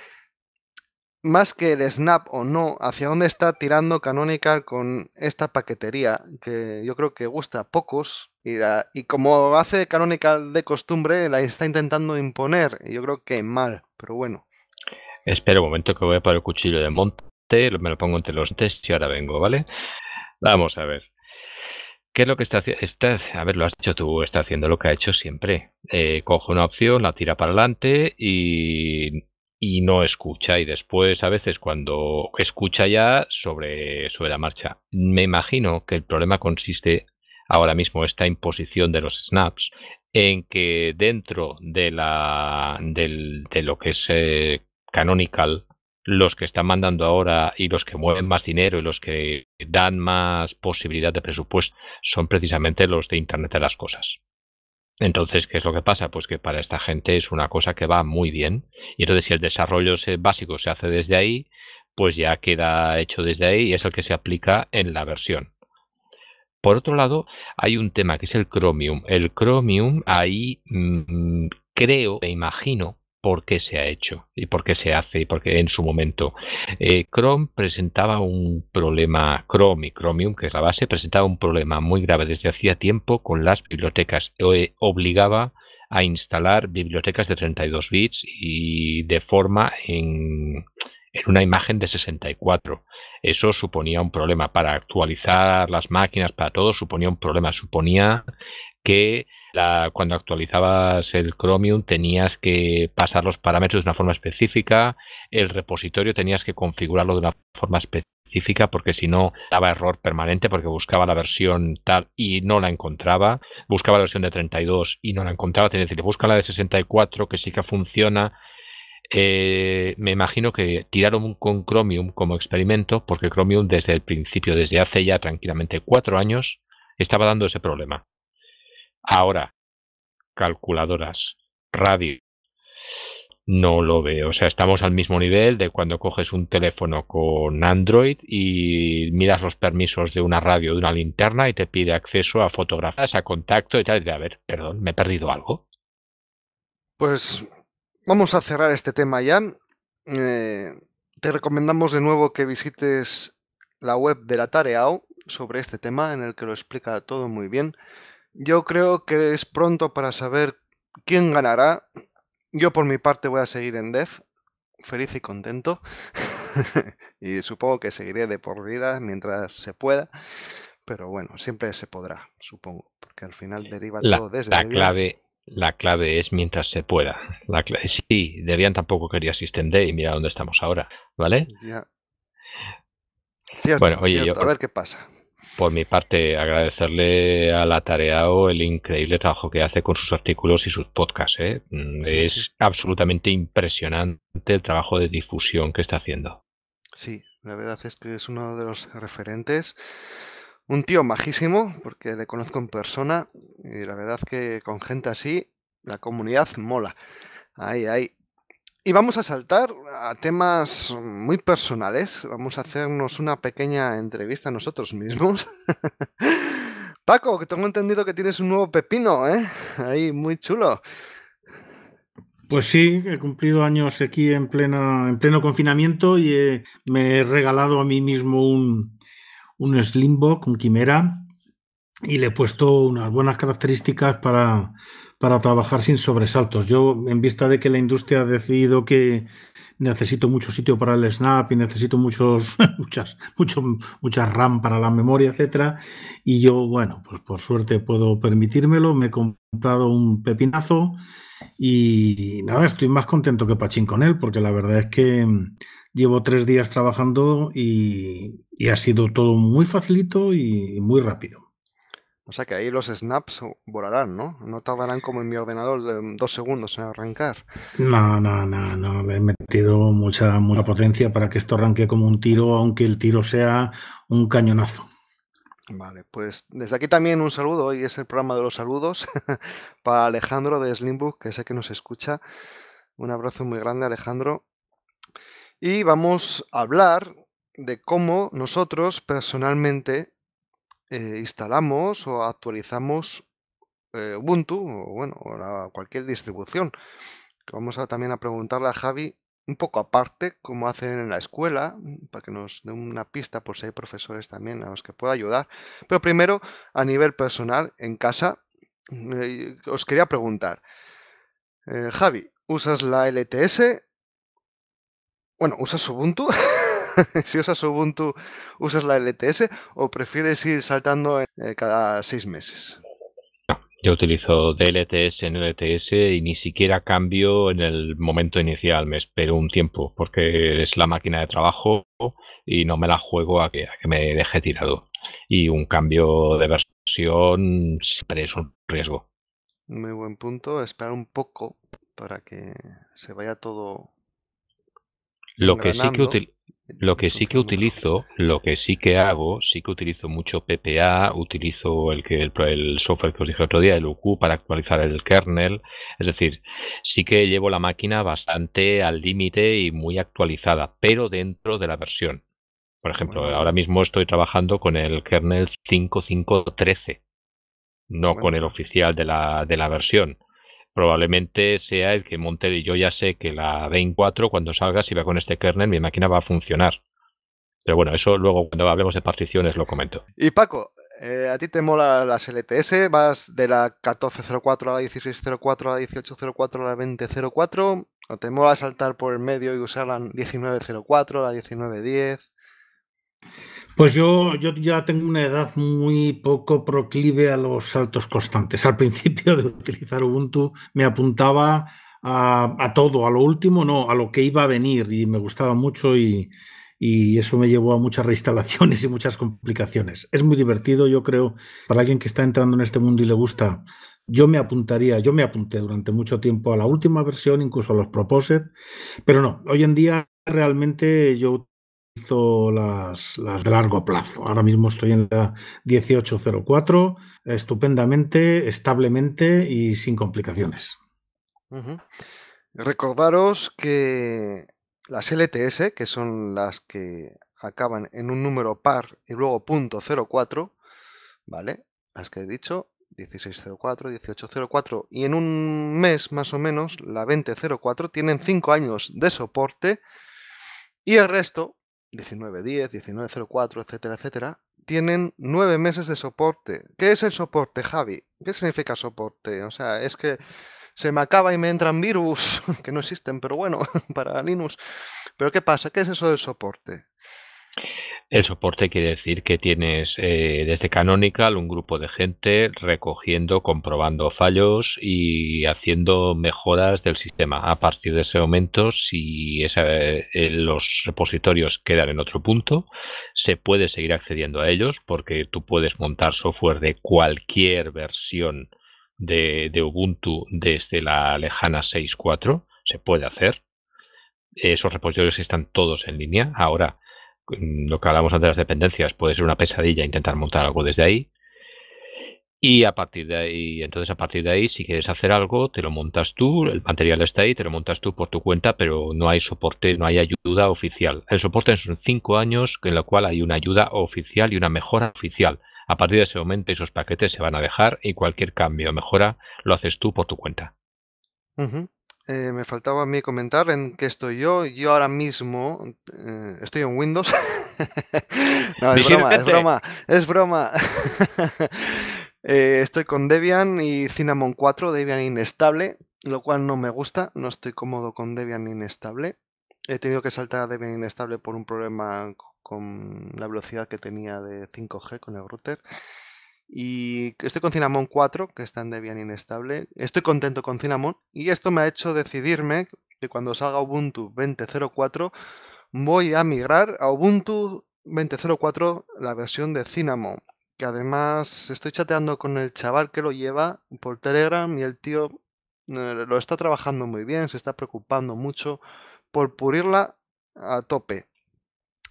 más que el snap o no, hacia dónde está tirando Canonical con esta paquetería que yo creo que gusta a pocos. Y, como hace Canonical de costumbre, la está intentando imponer. Y yo creo que mal, pero bueno. Espera un momento que voy a para el cuchillo de monte, me lo pongo entre los test y ahora vengo, ¿vale? Vamos a ver. ¿Qué es lo que está haciendo? A ver, lo has hecho tú, está haciendo lo que ha hecho siempre. Eh, coge una opción, la tira para adelante y y no escucha y después a veces cuando escucha ya sobre, sobre la marcha. Me imagino que el problema consiste ahora mismo esta imposición de los snaps en que dentro de, la, del, de lo que es eh, canonical, los que están mandando ahora y los que mueven más dinero y los que dan más posibilidad de presupuesto son precisamente los de Internet de las Cosas. Entonces, ¿qué es lo que pasa? Pues que para esta gente es una cosa que va muy bien. Y entonces, si el desarrollo básico se hace desde ahí, pues ya queda hecho desde ahí y es el que se aplica en la versión. Por otro lado, hay un tema que es el Chromium. El Chromium ahí mm, creo, me imagino, por qué se ha hecho y por qué se hace y por qué en su momento. Eh, Chrome presentaba un problema, Chrome y Chromium, que es la base, presentaba un problema muy grave desde hacía tiempo con las bibliotecas. Eh, obligaba a instalar bibliotecas de 32 bits y de forma en, en una imagen de 64. Eso suponía un problema para actualizar las máquinas, para todo, suponía un problema, suponía que cuando actualizabas el Chromium tenías que pasar los parámetros de una forma específica, el repositorio tenías que configurarlo de una forma específica porque si no daba error permanente porque buscaba la versión tal y no la encontraba, buscaba la versión de 32 y no la encontraba, tenía que busca la de 64 que sí que funciona. Eh, me imagino que tiraron con Chromium como experimento porque Chromium desde el principio, desde hace ya tranquilamente cuatro años, estaba dando ese problema Ahora, calculadoras, radio. No lo veo. O sea, estamos al mismo nivel de cuando coges un teléfono con Android y miras los permisos de una radio, de una linterna y te pide acceso a fotografías, a contacto y tal. de, a ver, perdón, ¿me he perdido algo? Pues vamos a cerrar este tema ya. Eh, te recomendamos de nuevo que visites la web de la Tareao sobre este tema en el que lo explica todo muy bien. Yo creo que es pronto para saber quién ganará. Yo por mi parte voy a seguir en Dev, feliz y contento. [laughs] y supongo que seguiré de por vida mientras se pueda. Pero bueno, siempre se podrá, supongo, porque al final eh, deriva todo desde la clave. La clave es mientras se pueda. La eh, sí, Debian tampoco quería System y mira dónde estamos ahora, ¿vale? bueno, a ver qué pasa. Por mi parte, agradecerle al atareado el increíble trabajo que hace con sus artículos y sus podcasts. ¿eh? Mm, es absolutamente impresionante el trabajo de difusión que está haciendo. Sí, la verdad es que es uno de los referentes. Un tío majísimo, porque le conozco en persona, y la verdad que con gente así, la comunidad mola. Ahí, ahí. Y vamos a saltar a temas muy personales. Vamos a hacernos una pequeña entrevista a nosotros mismos. [laughs] Paco, que tengo entendido que tienes un nuevo pepino, ¿eh? Ahí, muy chulo. Pues sí, he cumplido años aquí en, plena, en pleno confinamiento y me he regalado a mí mismo un, un con un Quimera, y le he puesto unas buenas características para, trabajar sin sobresaltos. Yo, en vista de que la industria ha decidido que necesito mucho sitio para el snap y necesito muchos, [laughs] muchas, muchas RAM para la memoria, etcétera, y yo, bueno, pues por suerte puedo permitírmelo, me he comprado un pepinazo y nada, estoy más contento que Pachín con él, porque la verdad es que llevo tres días trabajando y, y ha sido todo muy facilito y muy rápido. O sea que ahí los snaps volarán, ¿no? No tardarán como en mi ordenador mm, dos segundos en arrancar. No, no, no, no. he metido mucha, mucha potencia para que esto arranque como un tiro, aunque el tiro sea un cañonazo. Vale, pues desde aquí también un saludo, hoy es el programa de los saludos [laughs] para Alejandro de Slimbook, que sé que nos escucha. Un abrazo muy grande, Alejandro. Y vamos a hablar de cómo nosotros personalmente eh, instalamos o actualizamos eh, Ubuntu o bueno, cualquier distribución. vamos a también a preguntarle a Javi un poco aparte cómo hacen en la escuela, mm, para que nos dé una pista por si hay profesores también a los que pueda ayudar. Pero primero, a nivel personal, en casa, mm, eh, os quería preguntar, Javi, ¿usas la LTS? Bueno, ¿usas Ubuntu? [laughs] [laughs] si usas Ubuntu, ¿usas la LTS o prefieres ir saltando eh, cada seis meses? yo utilizo DLTS en LTS y ni siquiera cambio en el momento inicial, me espero un tiempo porque es la máquina de trabajo y no me la juego a que, a que me deje tirado. Y un cambio de versión siempre es un riesgo. Muy buen punto, esperar un poco para que se vaya todo lo que, sí que utilizo, lo que sí que hago, sí que utilizo mucho PPA, utilizo el que el, software que os dije otro día, el UQ para actualizar el kernel, es decir, sí que llevo la máquina bastante al límite y muy actualizada, pero dentro de la versión. Por ejemplo, ahora mismo estoy trabajando con el kernel 5513, no con el oficial de la, de la versión probablemente sea el que monte y yo ya sé que la 24 4 cuando salga si va con este kernel mi máquina va a funcionar. Pero bueno, eso luego cuando hablemos de particiones lo comento. Y Paco, eh, ¿a ti te mola las LTS? ¿Vas de la 1404 a la 1604 a la 1804 a la 2004? ¿O te mola saltar por el medio y usar la 1904, la 1910? Pues yo, yo ya tengo una edad muy poco proclive a los saltos constantes. Al principio de utilizar Ubuntu me apuntaba a, todo, a lo último no, a lo que iba a venir y me gustaba mucho y, eso me llevó a muchas reinstalaciones [laughs] y muchas complicaciones. Es muy divertido, yo creo, para alguien que está entrando en este mundo y le gusta. Yo me apuntaría, yo me apunté durante mucho tiempo a la última versión, incluso a los propósitos, pero no, hoy en día realmente yo hizo las, de largo plazo. Ahora mismo estoy en la 1804, estupendamente, establemente y sin complicaciones. Recordaros que las LTS, que son las que acaban en un número par y luego punto .04, ¿vale? Las que he dicho, 1604, 1804 y en un mes más o menos la 2004 tienen 5 años de soporte y el resto 1910, 1904, etcétera, etcétera, tienen nueve meses de soporte. ¿Qué es el soporte, Javi? ¿Qué significa soporte? O sea, es que se me acaba y me entran virus, [laughs] que no existen, pero bueno, [laughs] para Linux. Pero ¿qué pasa? ¿Qué es eso del soporte? El soporte quiere decir que tienes eh, desde Canonical un grupo de gente recogiendo, comprobando fallos y haciendo mejoras del sistema. A partir de ese momento, si eh, los repositorios quedan en otro punto, se puede seguir accediendo a ellos porque tú puedes montar software de cualquier versión de, de Ubuntu desde la lejana 6.4. Se puede hacer. Esos repositorios están todos en línea. Ahora, Mm, lo que hablamos antes de las dependencias, puede ser una pesadilla intentar montar algo desde ahí. Y a partir de ahí, entonces a partir de ahí, si quieres hacer algo, te lo montas tú, el material está ahí, te lo montas tú por tu cuenta, pero no hay soporte, no hay ayuda oficial. El soporte son cinco años en lo cual hay una ayuda oficial y una mejora oficial. A partir de ese momento esos paquetes se van a dejar y cualquier cambio o mejora lo haces tú por tu cuenta. Eh, me faltaba a mí comentar en qué estoy yo. Yo ahora mismo eh, estoy en Windows. [laughs] no, es broma, es broma, es broma. [laughs] Eh, estoy con Debian y Cinnamon 4, Debian inestable, lo cual no me gusta. No estoy cómodo con Debian inestable. He tenido que saltar a Debian inestable por un problema con la velocidad que tenía de 5G con el router. Y estoy con Cinnamon 4, que está en bien inestable. Estoy contento con Cinnamon y esto me ha hecho decidirme que cuando salga Ubuntu 20.04 voy a migrar a Ubuntu 20.04, la versión de Cinnamon. Que además estoy chateando con el chaval que lo lleva por Telegram y el tío eh, lo está trabajando muy bien, se está preocupando mucho por purirla a tope.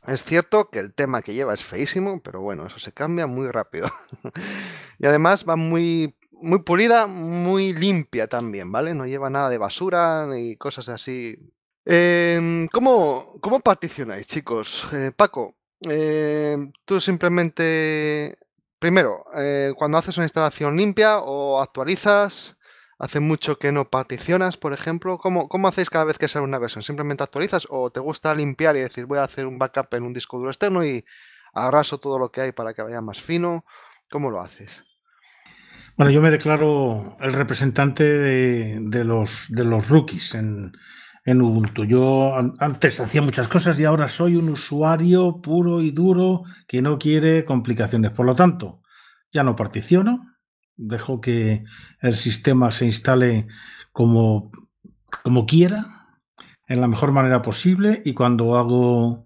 Es cierto que el tema que lleva es feísimo, pero bueno, eso se cambia muy rápido. [laughs] y además va muy, muy pulida, muy limpia también, ¿vale? No lleva nada de basura ni cosas así. Em, ¿cómo, ¿cómo, particionáis, chicos? Eh, Paco, em, tú simplemente, primero, eh, cuando haces una instalación limpia o actualizas, hace mucho que no particionas, por ejemplo. ¿Cómo, cómo hacéis cada vez que sale una versión? ¿Simplemente actualizas o te gusta limpiar y decir voy a hacer un backup en un disco duro externo y arraso todo lo que hay para que vaya más fino? ¿Cómo lo haces? Bueno, yo me declaro el representante de, los, de los rookies en, en Ubuntu. Yo antes hacía muchas cosas y ahora soy un usuario puro y duro que no quiere complicaciones. Por lo tanto, ya no particiono, dejo que el sistema se instale como, quiera, en la mejor manera posible, y cuando hago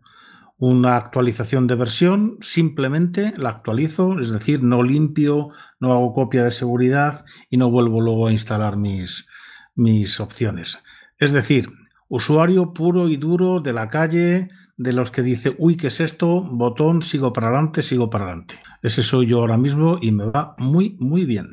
una actualización de versión, simplemente la actualizo, es decir, no limpio, no hago copia de seguridad y no vuelvo luego a instalar mis, mis opciones. Es decir, usuario puro y duro de la calle, de los que dice, uy, ¿qué es esto? Botón, sigo para adelante, sigo para adelante. Ese soy yo ahora mismo y me va muy, muy bien.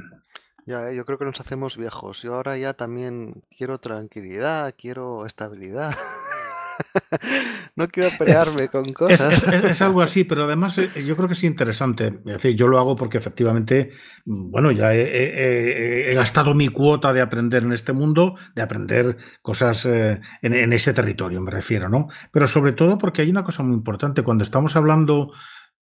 Ya, eh, yo creo que nos hacemos viejos. Yo ahora ya también quiero tranquilidad, quiero estabilidad. [laughs] no quiero eh, pelearme con cosas. Es, algo así, [laughs] pero además eh, yo creo que es interesante. Es decir, yo lo hago porque efectivamente, bueno, ya he, gastado mi cuota de aprender en este mundo, de aprender cosas en, ese territorio, me refiero, ¿no? Pero sobre todo porque hay una cosa muy importante. Cuando estamos hablando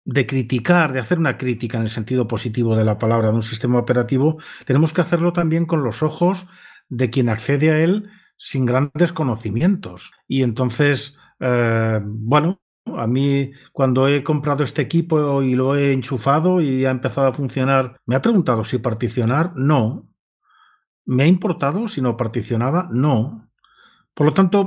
de criticar, de hacer una crítica en el sentido positivo de la palabra de un sistema operativo, tenemos que hacerlo también con los ojos de quien accede a él sin grandes conocimientos. Y entonces, eh, bueno, a mí cuando he comprado este equipo y lo he enchufado y ha empezado a funcionar, ¿me ha preguntado si particionar? No. ¿Me ha importado si no particionaba? No. Por lo tanto,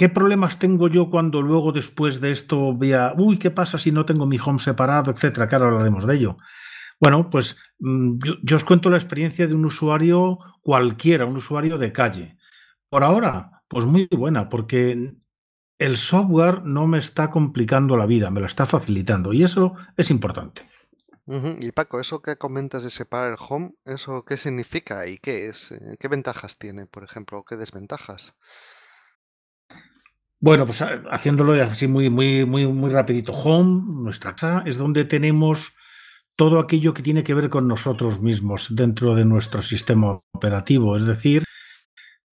¿Qué problemas tengo yo cuando luego después de esto vea, uy, ¿qué pasa si no tengo mi home separado, etcétera? Que ahora hablaremos de ello. Bueno, pues mm, yo, os cuento la experiencia de un usuario cualquiera, un usuario de calle. Por ahora, pues muy buena, porque el software no me está complicando la vida, me lo está facilitando y eso es importante. Y Paco, eso que comentas de separar el home, ¿eso qué significa y qué es? Eh, ¿Qué ventajas tiene, por ejemplo, o qué desventajas? Bueno, pues ah, haciéndolo así muy, muy, muy, muy rapidito. Home, nuestra casa, es donde tenemos todo aquello que tiene que ver con nosotros mismos dentro de nuestro sistema operativo. Es decir,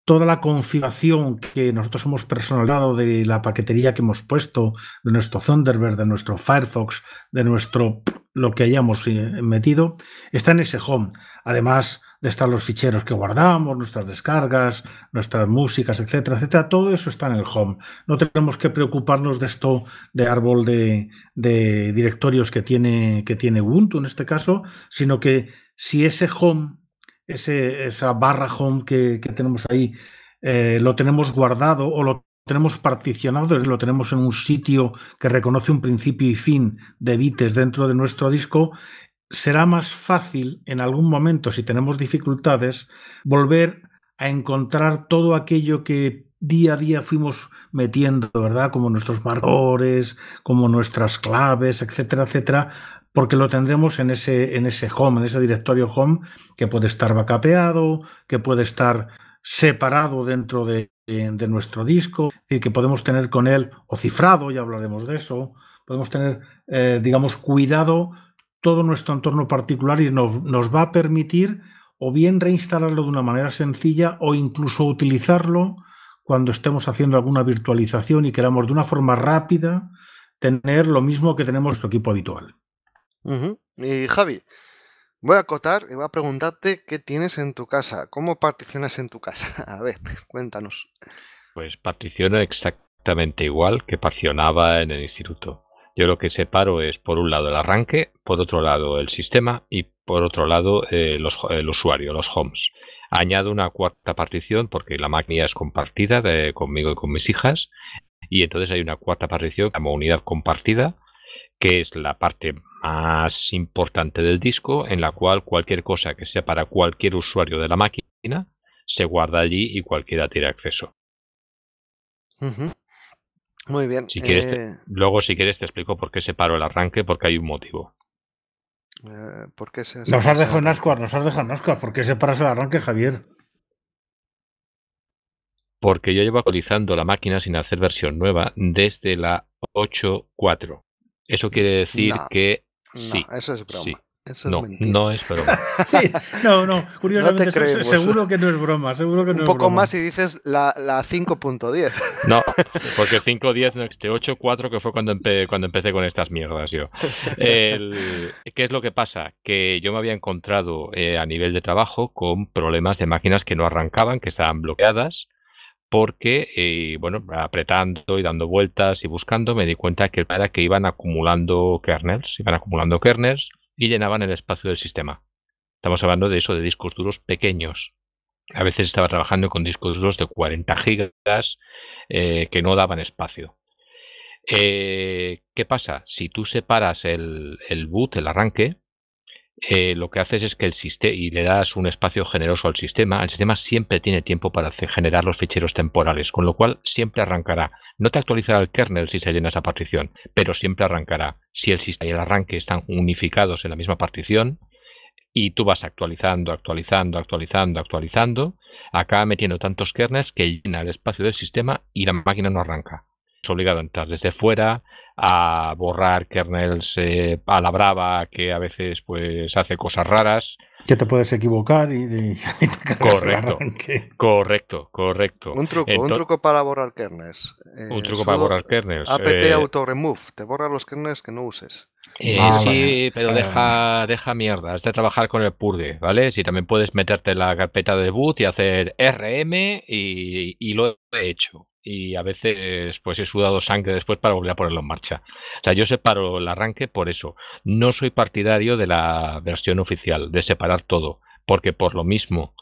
toda la configuración que nosotros hemos personalizado de la paquetería que hemos puesto, de nuestro Thunderbird, de nuestro Firefox, de nuestro lo que hayamos eh, metido, está en ese home. Además, estar los ficheros que guardamos, nuestras descargas, nuestras músicas, etcétera, etcétera. Todo eso está en el home. No tenemos que preocuparnos de esto de árbol de, directorios que tiene, que tiene Ubuntu en este caso, sino que si ese home, ese, esa barra home que, tenemos ahí, eh, lo tenemos guardado o lo tenemos particionado, lo tenemos en un sitio que reconoce un principio y fin de bits dentro de nuestro disco, será más fácil en algún momento, si tenemos dificultades, volver a encontrar todo aquello que día a día fuimos metiendo, ¿verdad? Como nuestros marcadores, como nuestras claves, etcétera, etcétera, porque lo tendremos en ese, en ese home, en ese directorio home, que puede estar backupeado, que puede estar separado dentro de, nuestro disco, y que podemos tener con él, o cifrado, ya hablaremos de eso, podemos tener, eh, digamos, cuidado todo nuestro entorno particular y nos, va a permitir o bien reinstalarlo de una manera sencilla o incluso utilizarlo cuando estemos haciendo alguna virtualización y queramos de una forma rápida tener lo mismo que tenemos nuestro equipo habitual. Y Javi, voy a acotar y voy a preguntarte qué tienes en tu casa, cómo particionas en tu casa. [laughs] A ver, cuéntanos. Pues particiono exactamente igual que particionaba en el instituto. Yo lo que separo es, por un lado, el arranque, por otro lado, el sistema y, por otro lado, eh, el usuario, los homes. Añado una cuarta partición porque la máquina es compartida conmigo y con mis hijas. Y entonces hay una cuarta partición como unidad compartida, que es la parte más importante del disco, en la cual cualquier cosa que sea para cualquier usuario de la máquina se guarda allí y cualquiera tiene acceso. Muy bien. Eh, luego, si quieres, te explico por qué se paró el arranque, porque hay un motivo. Eh, nos has dejado en ascuas, nos has dejado en ascuas. ¿Por qué se el arranque, Javier? Porque yo llevo actualizando la máquina sin hacer versión nueva desde la 8.4. Eso quiere decir que sí. Eso es Sí no, es no es broma. [laughs] [laughs] sí, no, no, curiosamente, seguro que no es broma, seguro que no Un poco más y dices la, 5.10. [laughs] No, porque 5.10 no es existe, 8.4 que fue cuando, cuando empecé con estas mierdas yo. ¿Qué es lo que pasa? Que yo me había encontrado eh, a nivel de trabajo con problemas de máquinas que no arrancaban, que estaban bloqueadas, porque, eh, bueno, apretando y dando vueltas y buscando, me di cuenta que era que iban acumulando kernels, iban acumulando kernels, y llenaban el espacio del sistema. Estamos hablando de eso, de discos duros pequeños. A veces estaba trabajando con discos duros de 40 gigas eh, que no daban espacio. Eh, ¿Qué pasa? Si tú separas el boot, el arranque, eh, lo que haces es que el sistema, y le das un espacio generoso al sistema, el sistema siempre tiene tiempo para generar los ficheros temporales, con lo cual siempre arrancará. No te actualizará el kernel si se llena esa partición, pero siempre arrancará. Si el sistema y el arranque están unificados en la misma partición, y tú vas actualizando, actualizando, actualizando, actualizando, acaba metiendo tantos kernels que llena el espacio del sistema y la máquina no arranca obligado a entrar desde fuera, a borrar kernels eh, a la brava que a veces pues hace cosas raras. Que te puedes equivocar y, de, [laughs] correcto, correcto, correcto. Un truco, un truco para borrar kernels. Eh, un truco para borrar kernels. APT eh, auto remove, te borra los kernels que no uses. Ah, sí, pero ah. deja, deja mierda. Has de trabajar con el purge, ¿vale? Si también puedes meterte en la carpeta de boot y hacer RM y, y, lo he hecho y a veces pues he sudado sangre después para volver a ponerlo en marcha. O sea, yo separo el arranque por eso. No soy partidario de la versión oficial, de separar todo, porque por lo mismo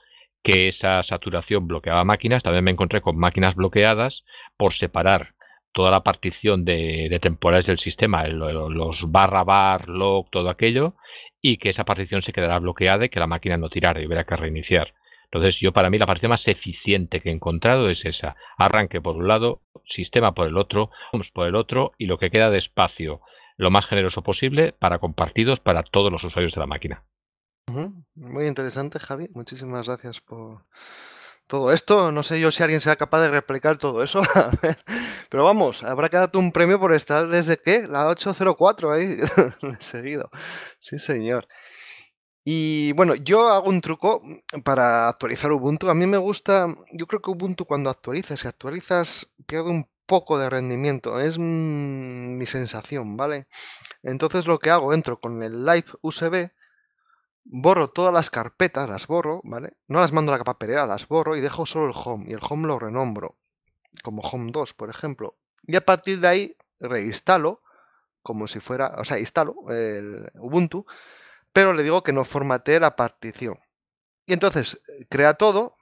que esa saturación bloqueaba máquinas, también me encontré con máquinas bloqueadas por separar toda la partición de, temporales del sistema, los barra bar, log, todo aquello, y que esa partición se quedara bloqueada y que la máquina no tirara y hubiera que reiniciar. Entonces, yo para mí la parte más eficiente que he encontrado es esa. Arranque por un lado, sistema por el otro, por el otro y lo que queda de espacio lo más generoso posible para compartidos para todos los usuarios de la máquina. Muy interesante, Javi. Muchísimas gracias por todo esto. No sé yo si alguien sea capaz de replicar todo eso. [laughs] Pero vamos, habrá que darte un premio por estar desde qué? La 804 ahí [laughs] seguido. Sí, señor. Y bueno, yo hago un truco mm, para actualizar Ubuntu. A mí me gusta, mm, yo creo que Ubuntu cuando actualizas, si actualizas, queda un poco de rendimiento. Es mm, mi sensación, ¿vale? Entonces lo que hago, entro con el Live USB, borro todas las carpetas, las borro, ¿vale? No las mando a la capa papelera, las borro y dejo solo el home. Y el home lo renombro, como home 2, por ejemplo. Y a partir de ahí reinstalo, como si fuera, o sea, instalo el Ubuntu pero le digo que no formatee la partición. Y entonces eh, crea todo,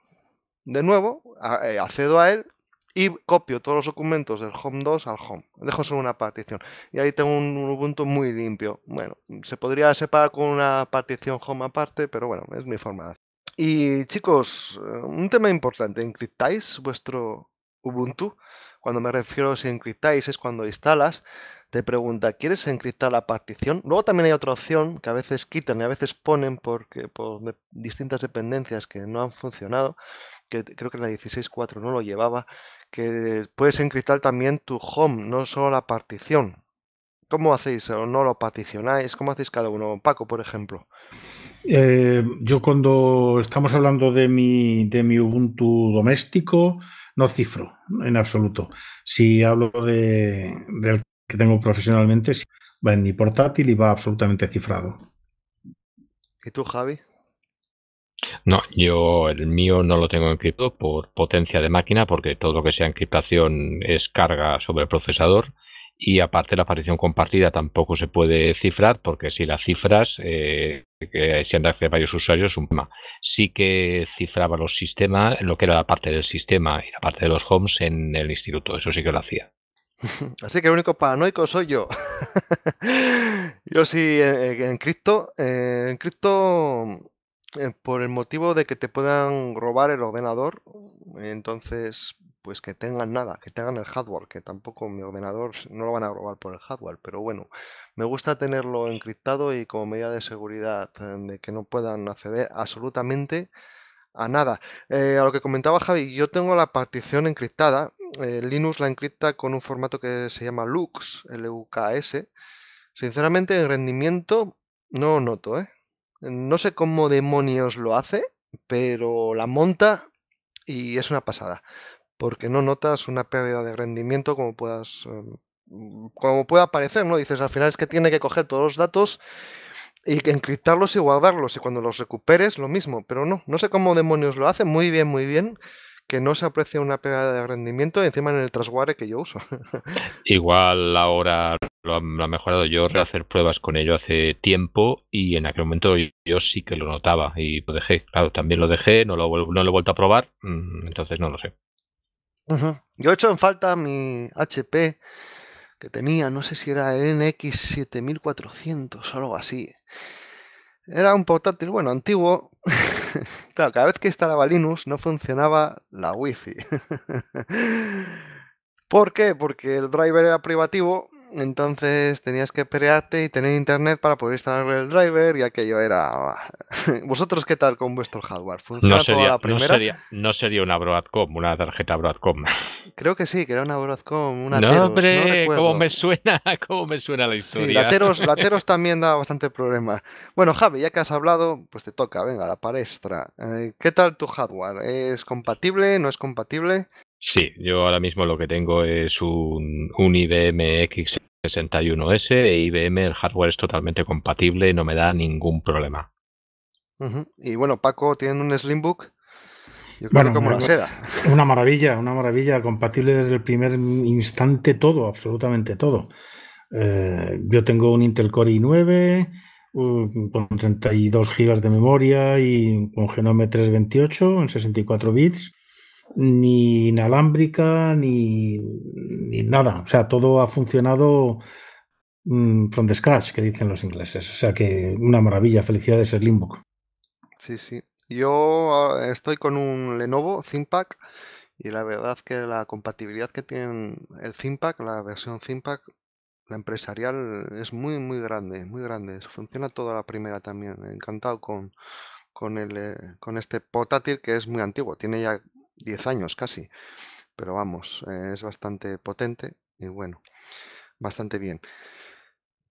de nuevo, eh, accedo a él y copio todos los documentos del home 2 al home. Dejo solo una partición. Y ahí tengo un Ubuntu muy limpio. Bueno, se podría separar con una partición home aparte, pero bueno, es mi forma de Y chicos, eh, un tema importante, ¿encriptáis vuestro Ubuntu. Cuando me refiero a si encriptáis es cuando instalas, te pregunta, ¿quieres encriptar la partición? Luego también hay otra opción que a veces quitan y a veces ponen porque, por distintas dependencias que no han funcionado, que creo que en la 16.4 no lo llevaba, que puedes encriptar también tu home, no solo la partición. ¿Cómo hacéis? ¿O no lo particionáis? ¿Cómo hacéis cada uno? Paco, por ejemplo. Eh, yo cuando estamos hablando de mi, de mi Ubuntu doméstico, no cifro en absoluto. Si hablo de, del que tengo profesionalmente, va en mi portátil y va absolutamente cifrado. ¿Y tú, Javi? No, yo el mío no lo tengo encriptado por potencia de máquina, porque todo lo que sea encriptación es carga sobre el procesador y aparte la aparición compartida tampoco se puede cifrar porque si las cifras, eh, que si han de varios usuarios es un problema. Sí que cifraba los sistemas, lo que era la parte del sistema y la parte de los homes en el instituto, eso sí que lo hacía. [laughs] Así que el único paranoico soy yo. [laughs] yo sí, eh, en cripto, eh, en cripto eh, por el motivo de que te puedan robar el ordenador, mm, entonces pues que tengan nada, que tengan el hardware, que tampoco mi ordenador no lo van a robar por el hardware, pero bueno, me gusta tenerlo encriptado y como medida de seguridad mm, de que no puedan acceder absolutamente a nada. Eh, a lo que comentaba Javi, yo tengo la partición encriptada, mm, eh, Linux la encripta con un formato que se llama Lux, l Sinceramente, en rendimiento no noto, ¿eh? No sé cómo demonios lo hace, pero la monta y es una pasada. Porque no notas una pérdida de rendimiento como puedas. Em, mm, como pueda parecer, ¿no? Dices, al final es que tiene que coger todos los datos y encriptarlos y guardarlos. Y cuando los recuperes, lo mismo. Pero no, no sé cómo demonios lo hace. Muy bien, muy bien. Que no se aprecia una pérdida de rendimiento encima en el trasguare que yo uso. [laughs] Igual ahora lo ha, mejorado. Yo rehacer pruebas con ello hace tiempo y en aquel momento yo, sí que lo notaba y lo dejé. Claro, también lo dejé, no lo, no lo he vuelto a probar, mm, entonces no lo sé. Yo he hecho en falta mi HP que tenía, no sé si era el NX7400 o algo así. Era un portátil, bueno, antiguo. [laughs] claro, cada vez que instalaba Linux no funcionaba la Wi-Fi. [laughs] ¿Por qué? Porque el driver era privativo entonces tenías que pelearte y tener internet para poder instalar el driver y aquello era... [laughs] ¿Vosotros qué tal con vuestro hardware? ¿Funciona toda la primera? No sería, una Broadcom, una tarjeta Broadcom. [laughs] Creo que sí, que era una Broadcom, una no, hombre, ¿cómo me, suena, [laughs] cómo me suena la historia. Sí, la también da bastante problema. Bueno, Javi, ya que has hablado, pues te toca, venga, la palestra. Eh, ¿Qué tal tu hardware? ¿Es compatible? ¿No es compatible? Sí, yo ahora mismo lo que tengo es un, IBM X61S e IBM, el hardware es totalmente compatible no me da ningún problema. Y bueno, Paco, tienen un Slimbook. Yo creo que como Una maravilla, una maravilla, compatible desde el primer instante todo, absolutamente todo. Eh, yo tengo un Intel Core i9 con 32 GB de memoria y con Genome 328 en 64 bits ni inalámbrica, ni, nada. O sea, todo ha funcionado mm, from the scratch, que dicen los ingleses. O sea que una maravilla. Felicidades, Slimbook. Sí, sí. Yo ah, estoy con un Lenovo ThinkPad y la verdad que la compatibilidad que tiene el ThinkPad, la versión ThinkPad, la empresarial es muy muy grande, muy grande. Funciona toda la primera también. Encantado con con el eh, con este portátil que es muy antiguo, tiene ya 10 años casi. Pero vamos, eh, es bastante potente y bueno, bastante bien.